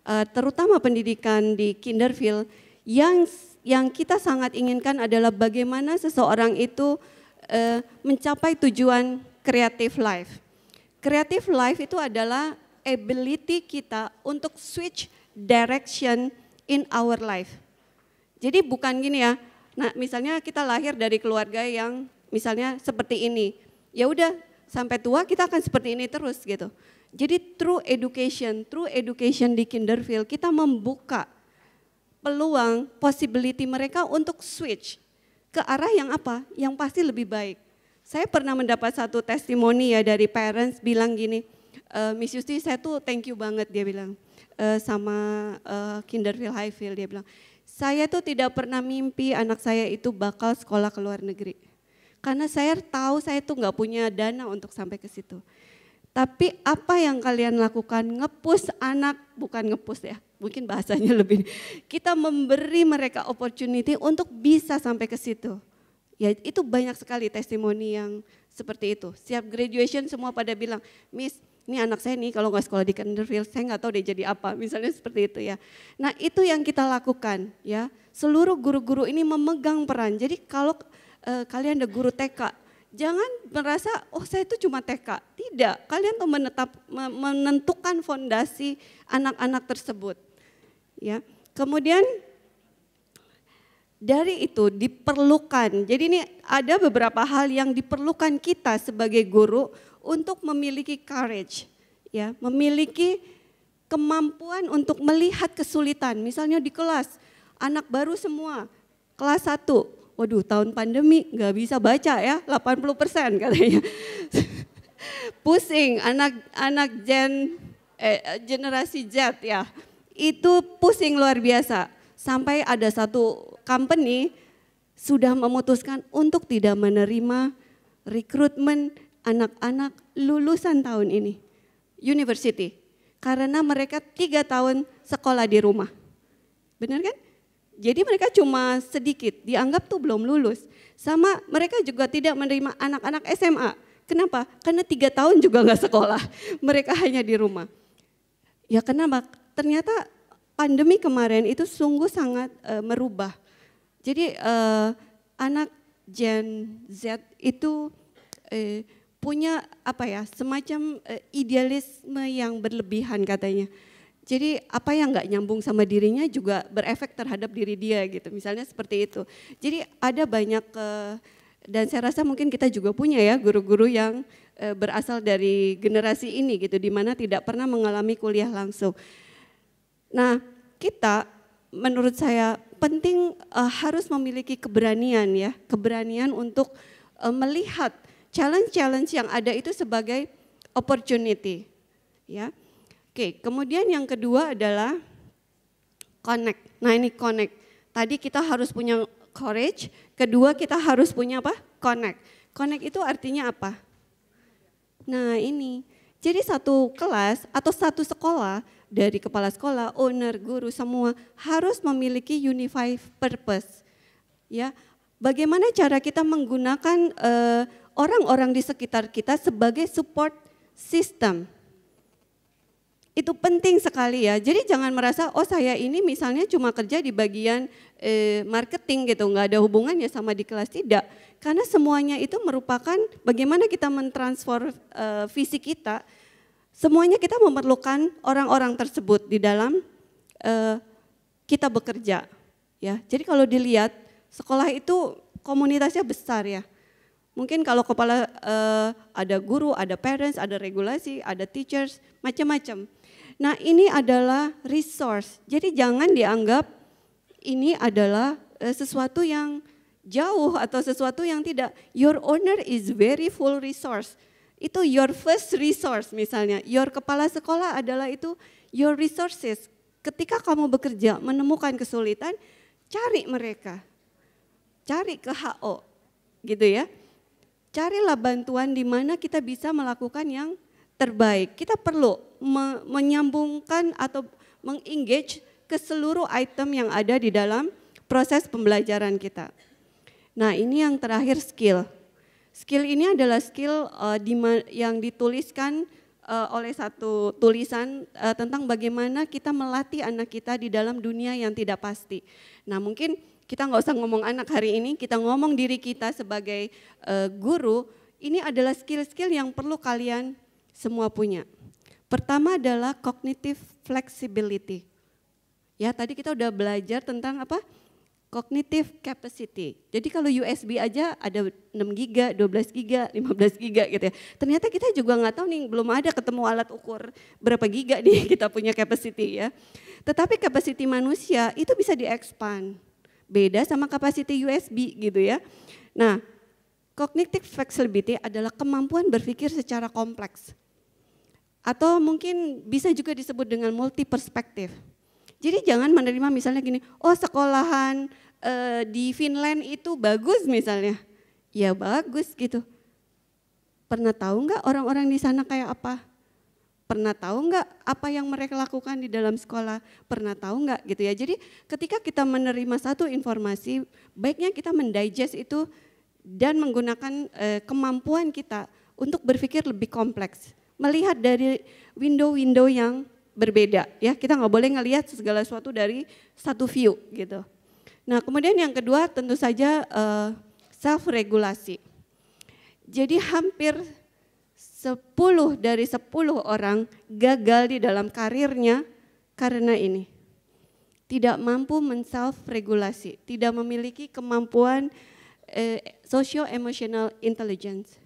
eh, terutama pendidikan di kinderfil, yang yang kita sangat inginkan adalah bagaimana seseorang itu eh, mencapai tujuan creative life. Creative life itu adalah ability kita untuk switch direction in our life. Jadi bukan gini ya. Nah, misalnya kita lahir dari keluarga yang misalnya seperti ini. Ya udah, sampai tua kita akan seperti ini terus gitu. Jadi through education, through education di Kinderfield kita membuka peluang, possibility mereka untuk switch ke arah yang apa? Yang pasti lebih baik. Saya pernah mendapat satu testimoni ya dari parents bilang gini, uh, Miss Yusti saya tuh thank you banget dia bilang uh, sama uh, High Highfield dia bilang saya tuh tidak pernah mimpi anak saya itu bakal sekolah ke luar negeri karena saya tahu saya tuh nggak punya dana untuk sampai ke situ tapi apa yang kalian lakukan ngepus anak bukan ngepus ya mungkin bahasanya <laughs> lebih kita memberi mereka opportunity untuk bisa sampai ke situ ya itu banyak sekali testimoni yang seperti itu siap graduation semua pada bilang miss ini anak saya nih kalau nggak sekolah di Kenderfield saya nggak tahu dia jadi apa misalnya seperti itu ya nah itu yang kita lakukan ya seluruh guru-guru ini memegang peran jadi kalau e, kalian ada guru TK jangan merasa oh saya itu cuma TK tidak kalian tuh menetap menentukan fondasi anak-anak tersebut ya kemudian dari itu diperlukan. Jadi ini ada beberapa hal yang diperlukan kita sebagai guru untuk memiliki courage, ya, memiliki kemampuan untuk melihat kesulitan. Misalnya di kelas, anak baru semua, kelas satu, waduh tahun pandemi nggak bisa baca ya, 80 persen <laughs> katanya. pusing, anak-anak gen, eh, generasi Z ya, itu pusing luar biasa. Sampai ada satu company sudah memutuskan untuk tidak menerima rekrutmen anak-anak lulusan tahun ini, university. Karena mereka tiga tahun sekolah di rumah. Benar kan? Jadi mereka cuma sedikit, dianggap tuh belum lulus. Sama mereka juga tidak menerima anak-anak SMA. Kenapa? Karena tiga tahun juga nggak sekolah. <laughs> Mereka hanya di rumah. Ya kenapa? Ternyata pandemi kemarin itu sungguh sangat uh, merubah. Jadi uh, anak Gen Z itu eh, punya apa ya semacam eh, idealisme yang berlebihan katanya. Jadi apa yang nggak nyambung sama dirinya juga berefek terhadap diri dia gitu. Misalnya seperti itu. Jadi ada banyak eh, dan saya rasa mungkin kita juga punya ya guru-guru yang eh, berasal dari generasi ini gitu, di mana tidak pernah mengalami kuliah langsung. Nah kita menurut saya penting harus memiliki keberanian ya, keberanian untuk melihat challenge-challenge yang ada itu sebagai opportunity. Ya. Oke, kemudian yang kedua adalah connect. Nah, ini connect. Tadi kita harus punya courage, kedua kita harus punya apa? connect. Connect itu artinya apa? Nah, ini. Jadi satu kelas atau satu sekolah dari kepala sekolah, owner, guru semua harus memiliki unified purpose. Ya, bagaimana cara kita menggunakan uh, orang-orang di sekitar kita sebagai support system. Itu penting sekali ya. Jadi jangan merasa oh saya ini misalnya cuma kerja di bagian eh, marketing gitu, nggak ada hubungannya sama di kelas tidak. Karena semuanya itu merupakan bagaimana kita mentransfer eh, visi kita. Semuanya kita memerlukan orang-orang tersebut di dalam eh, kita bekerja. Ya, jadi kalau dilihat sekolah itu komunitasnya besar ya Mungkin kalau kepala uh, ada guru, ada parents, ada regulasi, ada teachers, macam-macam. Nah ini adalah resource. Jadi jangan dianggap ini adalah uh, sesuatu yang jauh atau sesuatu yang tidak. Your owner is very full resource. Itu your first resource misalnya. Your kepala sekolah adalah itu your resources. Ketika kamu bekerja menemukan kesulitan, cari mereka. Cari ke HO gitu ya carilah bantuan di mana kita bisa melakukan yang terbaik. Kita perlu me menyambungkan atau mengengage ke seluruh item yang ada di dalam proses pembelajaran kita. Nah, ini yang terakhir skill. Skill ini adalah skill uh, di yang dituliskan uh, oleh satu tulisan uh, tentang bagaimana kita melatih anak kita di dalam dunia yang tidak pasti. Nah, mungkin kita nggak usah ngomong anak hari ini, kita ngomong diri kita sebagai uh, guru, ini adalah skill-skill yang perlu kalian semua punya. Pertama adalah cognitive flexibility. Ya, tadi kita udah belajar tentang apa? Cognitive capacity. Jadi kalau USB aja ada 6 giga, 12 giga, 15 giga gitu ya. Ternyata kita juga nggak tahu nih, belum ada ketemu alat ukur berapa giga nih <laughs> kita punya capacity ya. Tetapi capacity manusia itu bisa diekspan. Beda sama capacity USB gitu ya. Nah, cognitive flexibility adalah kemampuan berpikir secara kompleks. Atau mungkin bisa juga disebut dengan multi perspektif. Jadi jangan menerima misalnya gini, oh sekolahan eh, di Finland itu bagus misalnya. Ya bagus gitu. Pernah tahu nggak orang-orang di sana kayak apa? pernah tahu nggak apa yang mereka lakukan di dalam sekolah pernah tahu nggak gitu ya jadi ketika kita menerima satu informasi baiknya kita mendigest itu dan menggunakan eh, kemampuan kita untuk berpikir lebih kompleks melihat dari window-window yang berbeda ya kita nggak boleh ngelihat segala sesuatu dari satu view gitu nah kemudian yang kedua tentu saja eh, self regulasi jadi hampir 10 dari 10 orang gagal di dalam karirnya karena ini. Tidak mampu menself regulasi tidak memiliki kemampuan eh, socio-emotional intelligence.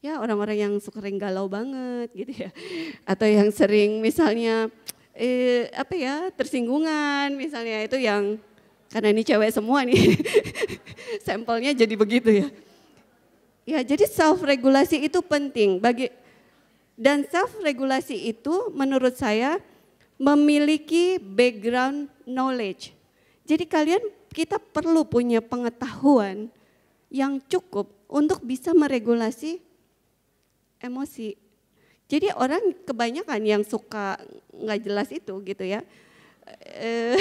Ya orang-orang yang sering galau banget gitu ya. <laughs> Atau yang sering misalnya eh, apa ya tersinggungan misalnya itu yang karena ini cewek semua nih <laughs> sampelnya jadi begitu ya Ya, jadi self regulasi itu penting bagi dan self regulasi itu menurut saya memiliki background knowledge. Jadi kalian kita perlu punya pengetahuan yang cukup untuk bisa meregulasi emosi. Jadi orang kebanyakan yang suka nggak jelas itu gitu ya. Eh,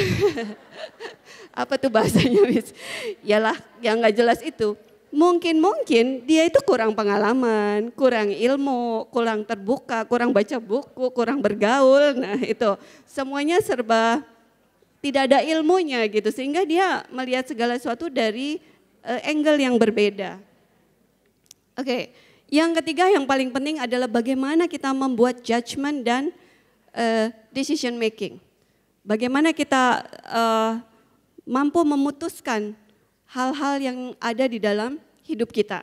<laughs> apa tuh bahasanya, Miss? Yalah, yang nggak jelas itu mungkin-mungkin dia itu kurang pengalaman, kurang ilmu, kurang terbuka, kurang baca buku, kurang bergaul. Nah, itu semuanya serba tidak ada ilmunya gitu sehingga dia melihat segala sesuatu dari eh, angle yang berbeda. Oke, yang ketiga yang paling penting adalah bagaimana kita membuat judgement dan uh, decision making. Bagaimana kita uh, mampu memutuskan hal-hal yang ada di dalam hidup kita.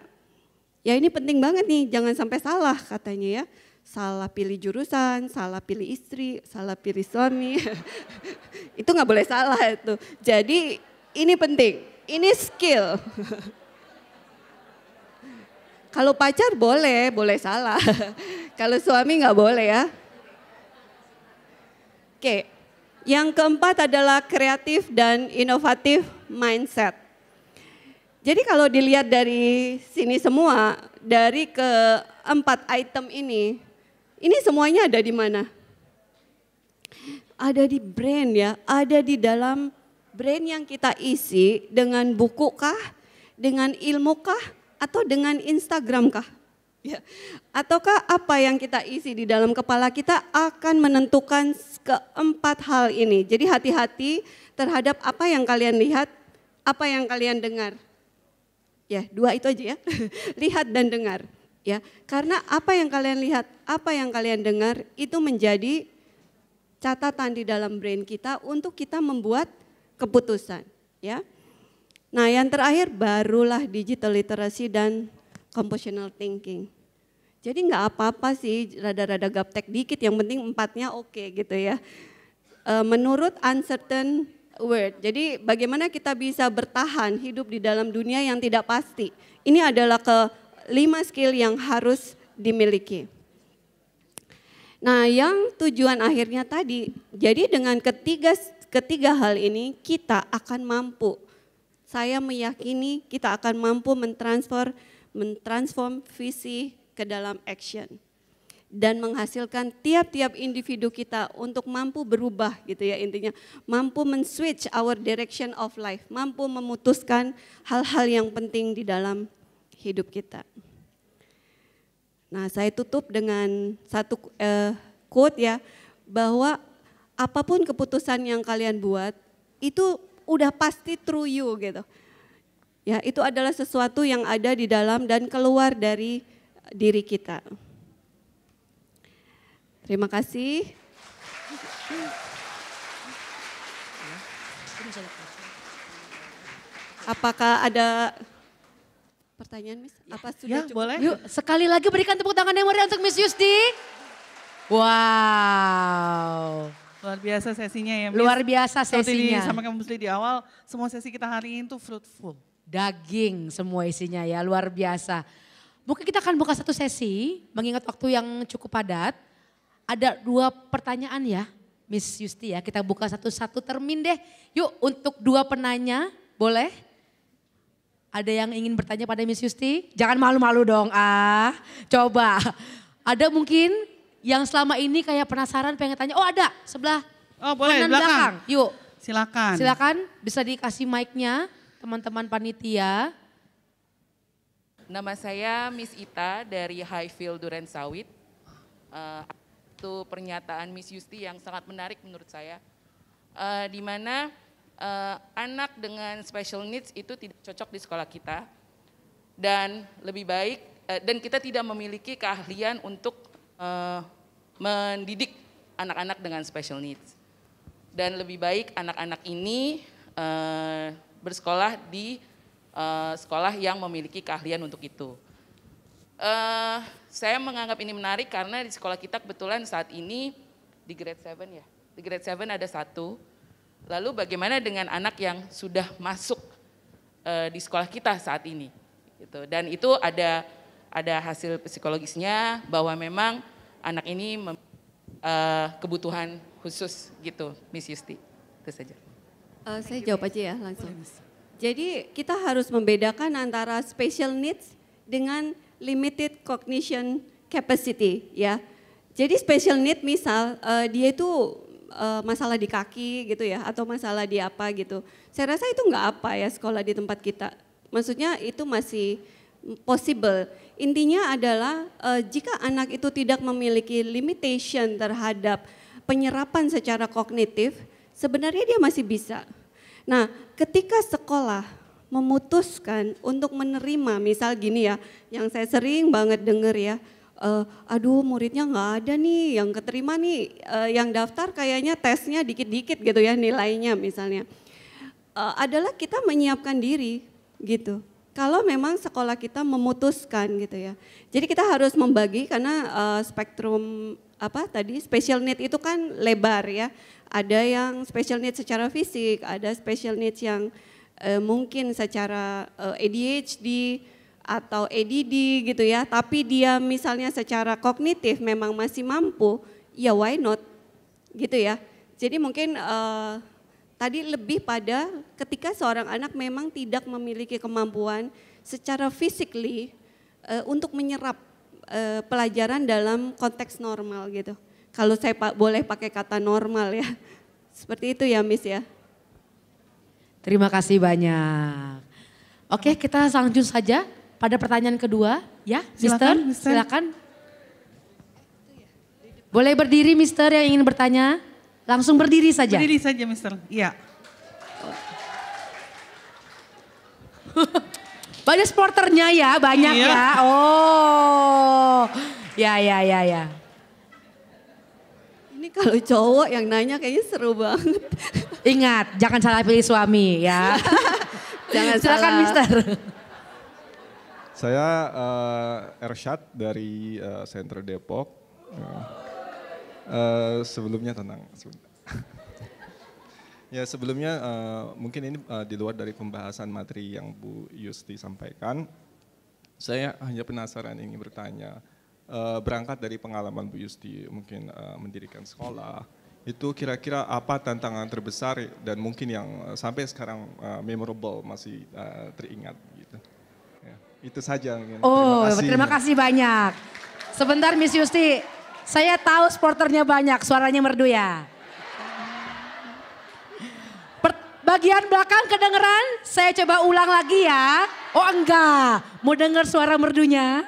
Ya ini penting banget nih, jangan sampai salah katanya ya. Salah pilih jurusan, salah pilih istri, salah pilih suami. <laughs> itu nggak boleh salah itu. Jadi ini penting, ini skill. <laughs> Kalau pacar boleh, boleh salah. <laughs> Kalau suami nggak boleh ya. Oke, yang keempat adalah kreatif dan inovatif mindset. Jadi kalau dilihat dari sini semua, dari keempat item ini, ini semuanya ada di mana? Ada di brand ya, ada di dalam brand yang kita isi dengan buku kah, dengan ilmu kah, atau dengan Instagram kah? Ya. Ataukah apa yang kita isi di dalam kepala kita akan menentukan keempat hal ini. Jadi hati-hati terhadap apa yang kalian lihat, apa yang kalian dengar Ya, dua itu aja ya. <laughs> lihat dan dengar. Ya, karena apa yang kalian lihat, apa yang kalian dengar itu menjadi catatan di dalam brain kita untuk kita membuat keputusan, ya. Nah, yang terakhir barulah digital literacy dan compositional thinking. Jadi nggak apa-apa sih, rada-rada gaptek dikit, yang penting empatnya oke okay, gitu ya. Eh, menurut uncertain word. Jadi bagaimana kita bisa bertahan hidup di dalam dunia yang tidak pasti. Ini adalah kelima skill yang harus dimiliki. Nah, yang tujuan akhirnya tadi, jadi dengan ketiga ketiga hal ini kita akan mampu. Saya meyakini kita akan mampu mentransfer mentransform visi ke dalam action dan menghasilkan tiap-tiap individu kita untuk mampu berubah gitu ya intinya mampu men-switch our direction of life mampu memutuskan hal-hal yang penting di dalam hidup kita nah saya tutup dengan satu eh, quote ya bahwa apapun keputusan yang kalian buat itu udah pasti true you gitu ya itu adalah sesuatu yang ada di dalam dan keluar dari diri kita. Terima kasih. Apakah ada pertanyaan Miss? Ya. Apa sudah ya, cukup? boleh. Yuk sekali lagi berikan tepuk tangan yang meriah untuk Miss Yusti. Wow. Luar biasa sesinya ya Miss. Luar biasa sesinya. Seperti sama kamu di awal, semua sesi kita hari ini tuh fruitful. Daging semua isinya ya, luar biasa. Mungkin kita akan buka satu sesi, mengingat waktu yang cukup padat ada dua pertanyaan ya, Miss Yusti ya. Kita buka satu-satu termin deh. Yuk untuk dua penanya, boleh? Ada yang ingin bertanya pada Miss Yusti? Jangan malu-malu dong, ah. Coba. Ada mungkin yang selama ini kayak penasaran pengen tanya. Oh ada, sebelah oh, boleh, kanan belakang. belakang. Yuk. Silakan. Silakan, bisa dikasih mic-nya teman-teman panitia. Nama saya Miss Ita dari Highfield Duren Sawit. Uh, satu pernyataan Miss Yusti yang sangat menarik menurut saya, uh, di mana uh, anak dengan special needs itu tidak cocok di sekolah kita dan lebih baik uh, dan kita tidak memiliki keahlian untuk uh, mendidik anak-anak dengan special needs dan lebih baik anak-anak ini uh, bersekolah di uh, sekolah yang memiliki keahlian untuk itu. Uh, saya menganggap ini menarik karena di sekolah kita kebetulan saat ini di grade 7 ya, di grade 7 ada satu. Lalu bagaimana dengan anak yang sudah masuk uh, di sekolah kita saat ini? Gitu. Dan itu ada ada hasil psikologisnya bahwa memang anak ini mem, uh, kebutuhan khusus gitu, Miss Yusti. Itu saja. Uh, saya jawab aja ya langsung. Jadi kita harus membedakan antara special needs dengan limited cognition capacity ya. Jadi special need misal uh, dia itu uh, masalah di kaki gitu ya atau masalah di apa gitu. Saya rasa itu enggak apa ya sekolah di tempat kita. Maksudnya itu masih possible. Intinya adalah uh, jika anak itu tidak memiliki limitation terhadap penyerapan secara kognitif, sebenarnya dia masih bisa. Nah, ketika sekolah memutuskan untuk menerima, misal gini ya, yang saya sering banget denger ya, uh, aduh muridnya nggak ada nih yang keterima nih uh, yang daftar kayaknya tesnya dikit-dikit gitu ya nilainya misalnya uh, adalah kita menyiapkan diri gitu kalau memang sekolah kita memutuskan gitu ya jadi kita harus membagi karena uh, spektrum apa tadi special need itu kan lebar ya ada yang special need secara fisik ada special needs yang uh, mungkin secara uh, eh, ADHD atau ADD gitu ya, tapi dia misalnya secara kognitif memang masih mampu, ya why not gitu ya. Jadi mungkin uh, tadi lebih pada ketika seorang anak memang tidak memiliki kemampuan secara physically uh, untuk menyerap uh, pelajaran dalam konteks normal gitu. Kalau saya pa boleh pakai kata normal ya. <laughs> Seperti itu ya Miss ya. Terima kasih banyak. Oke, kita lanjut saja pada pertanyaan kedua, ya, Mister, Mister. silakan. Boleh berdiri, Mister, yang ingin bertanya. Langsung berdiri saja. Berdiri saja, Mister. Iya. <laughs> banyak sporternya ya, banyak iya. ya. Oh, ya, ya, ya, ya. Ini kalau cowok yang nanya kayaknya seru banget. Ingat, jangan salah pilih suami ya. <laughs> jangan Silakan salah. Mister. Saya uh, eh, Ersyad dari uh, eh, Center Depok. uh, sebelumnya tenang. <laughs> ya sebelumnya uh, mungkin ini uh, di luar dari pembahasan materi yang Bu Yusti sampaikan. Saya hanya penasaran ingin bertanya Eh, berangkat dari pengalaman Bu Yusti mungkin uh, mendirikan sekolah, itu kira-kira apa tantangan terbesar dan mungkin yang eh, sampai sekarang uh, memorable masih uh, teringat gitu. Ya, itu saja. Oh, terima kasih. terima kasih banyak. Sebentar Miss Yusti, saya tahu sporternya banyak, suaranya merdu ya. Bagian belakang kedengeran, saya coba ulang lagi ya. Oh enggak, mau dengar suara merdunya?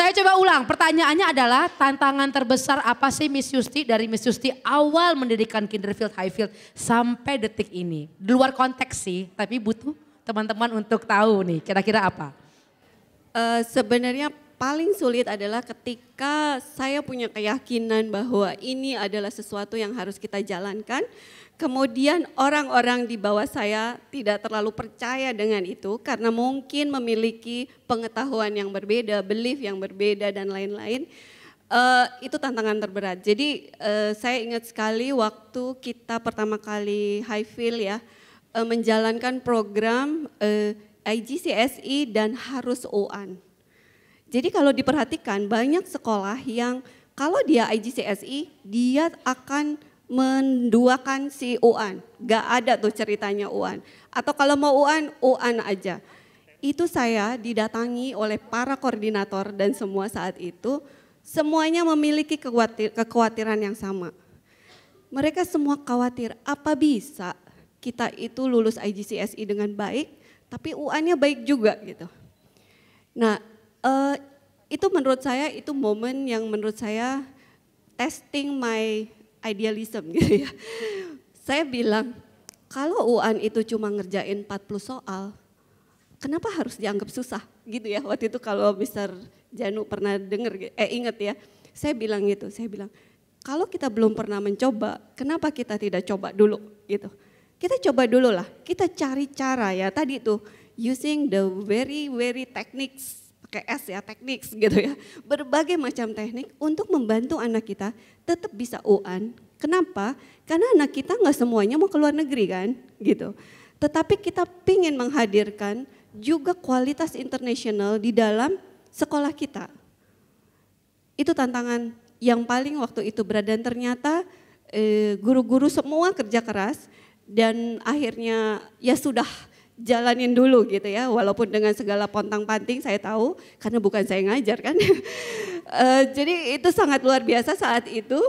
Saya coba ulang, pertanyaannya adalah tantangan terbesar apa sih Miss Yusti dari Miss Yusti awal mendirikan Kinderfield Highfield sampai detik ini? Di luar konteks sih, tapi butuh teman-teman untuk tahu nih kira-kira apa. Uh, sebenarnya paling sulit adalah ketika saya punya keyakinan bahwa ini adalah sesuatu yang harus kita jalankan. Kemudian orang-orang di bawah saya tidak terlalu percaya dengan itu karena mungkin memiliki pengetahuan yang berbeda, belief yang berbeda dan lain-lain. Uh, itu tantangan terberat. Jadi uh, saya ingat sekali waktu kita pertama kali high feel ya uh, menjalankan program uh, IGCSE dan harus OAN jadi kalau diperhatikan banyak sekolah yang kalau dia IGCSE dia akan menduakan si UAN. Gak ada tuh ceritanya UAN. Atau kalau mau UAN, UAN aja. Itu saya didatangi oleh para koordinator dan semua saat itu semuanya memiliki kekhawatir, kekhawatiran yang sama. Mereka semua khawatir apa bisa kita itu lulus IGCSE dengan baik, tapi UAN-nya baik juga gitu. Nah, uh, itu menurut saya itu momen yang menurut saya testing my idealism <laughs> gitu ya. Saya bilang kalau UAN itu cuma ngerjain 40 soal, kenapa harus dianggap susah gitu ya waktu itu kalau Mister Janu pernah dengar gitu, eh inget ya. Saya bilang gitu, saya bilang kalau kita belum pernah mencoba, kenapa kita tidak coba dulu gitu. Kita coba dulu lah, kita cari cara ya tadi itu using the very very techniques TKS ya, teknik gitu ya. Berbagai macam teknik untuk membantu anak kita tetap bisa UAN. Kenapa? Karena anak kita nggak semuanya mau ke luar negeri kan gitu. Tetapi kita ingin menghadirkan juga kualitas internasional di dalam sekolah kita. Itu tantangan yang paling waktu itu berat dan ternyata eh, guru-guru eh, semua kerja keras dan akhirnya ya sudah jalanin dulu gitu ya walaupun dengan segala pontang panting saya tahu karena bukan saya ngajar kan uh, <laughs> jadi itu sangat luar biasa saat itu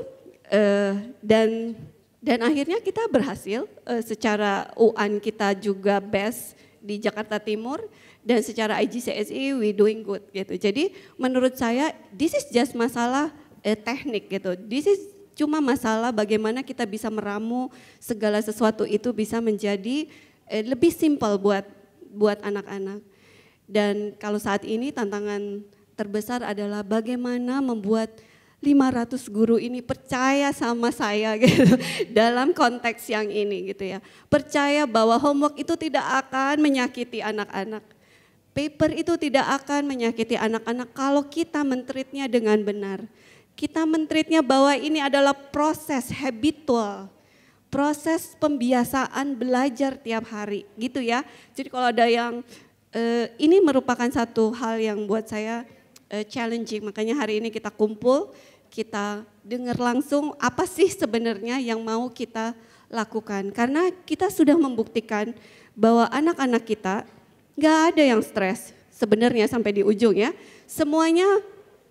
uh, dan dan akhirnya kita berhasil uh, secara UAN kita juga best di Jakarta Timur dan secara IGCSE we doing good gitu jadi menurut saya this is just masalah uh, teknik gitu this is cuma masalah bagaimana kita bisa meramu segala sesuatu itu bisa menjadi eh, lebih simpel buat buat anak-anak. Dan kalau saat ini tantangan terbesar adalah bagaimana membuat 500 guru ini percaya sama saya <laughs> gitu dalam konteks yang ini gitu ya. Percaya bahwa homework itu tidak akan menyakiti anak-anak. Paper itu tidak akan menyakiti anak-anak kalau kita mentreatnya dengan benar. Kita mentreatnya bahwa ini adalah proses habitual proses pembiasaan belajar tiap hari gitu ya. Jadi kalau ada yang eh, ini merupakan satu hal yang buat saya eh, challenging. Makanya hari ini kita kumpul, kita dengar langsung apa sih sebenarnya yang mau kita lakukan. Karena kita sudah membuktikan bahwa anak-anak kita nggak ada yang stres sebenarnya sampai di ujung ya. Semuanya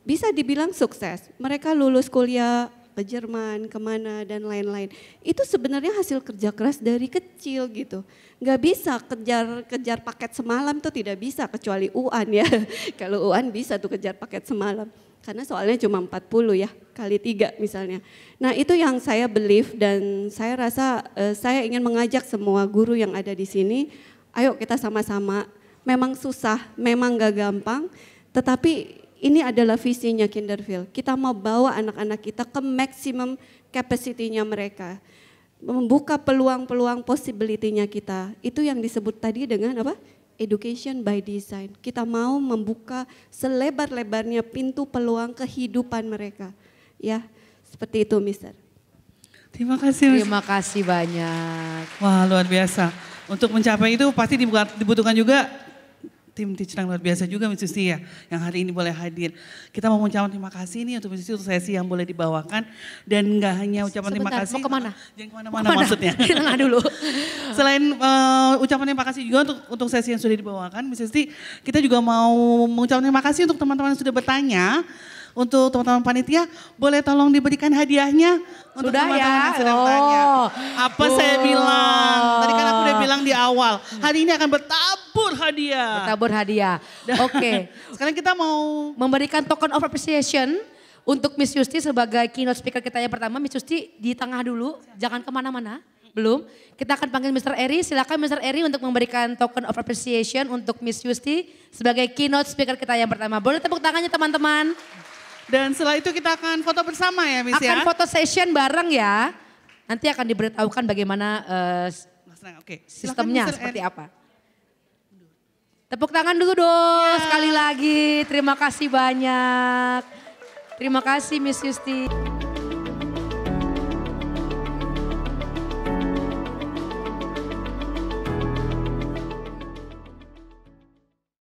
bisa dibilang sukses. Mereka lulus kuliah ke Jerman, kemana dan lain-lain. Itu sebenarnya hasil kerja keras dari kecil gitu. Gak bisa kejar kejar paket semalam tuh tidak bisa kecuali Uan ya. <laughs> Kalau Uan bisa tuh kejar paket semalam. Karena soalnya cuma 40 ya, kali tiga misalnya. Nah itu yang saya believe dan saya rasa uh, saya ingin mengajak semua guru yang ada di sini, ayo kita sama-sama, memang susah, memang gak gampang, tetapi ini adalah visinya Kinderfield. Kita mau bawa anak-anak kita ke maksimum kapasitinya mereka. Membuka peluang-peluang possibility-nya kita. Itu yang disebut tadi dengan apa? Education by design. Kita mau membuka selebar-lebarnya pintu peluang kehidupan mereka. Ya, seperti itu, Mister. Terima kasih. Mister. Terima kasih banyak. Wah, luar biasa. Untuk mencapai itu pasti dibutuhkan juga tim teaching luar biasa juga Miss Susi ya yang hari ini boleh hadir. Kita mau mengucapkan terima kasih nih untuk Miss Susi untuk sesi yang boleh dibawakan dan nggak hanya ucapan Sebentar, terima kasih. Mau kemana? <laughs> Jangan kemana-mana kemana? maksudnya. <laughs> Tengah dulu. <laughs> Selain uh, ucapan terima kasih juga untuk untuk sesi yang sudah dibawakan Miss Susi, kita juga mau mengucapkan terima kasih untuk teman-teman yang sudah bertanya. Untuk teman-teman panitia, boleh tolong diberikan hadiahnya untuk Sudah teman-teman ya? yang sedang oh. tanya. Apa oh. saya bilang? Tadi kan aku udah bilang di awal, hari ini akan bertabur hadiah. Bertabur hadiah. <laughs> Oke. Okay. Sekarang kita mau memberikan token of appreciation untuk Miss Yusti sebagai keynote speaker kita yang pertama. Miss Yusti di tengah dulu, jangan kemana-mana. Belum. Kita akan panggil Mr. Eri. Silakan Mr. Eri untuk memberikan token of appreciation untuk Miss Yusti sebagai keynote speaker kita yang pertama. Boleh tepuk tangannya teman-teman. Dan setelah itu kita akan foto bersama ya Miss akan ya. Akan foto session bareng ya. Nanti akan diberitahukan bagaimana uh, sistemnya Silahkan, seperti apa. Tepuk tangan dulu dong ya. sekali lagi. Terima kasih banyak. Terima kasih Miss Yusti.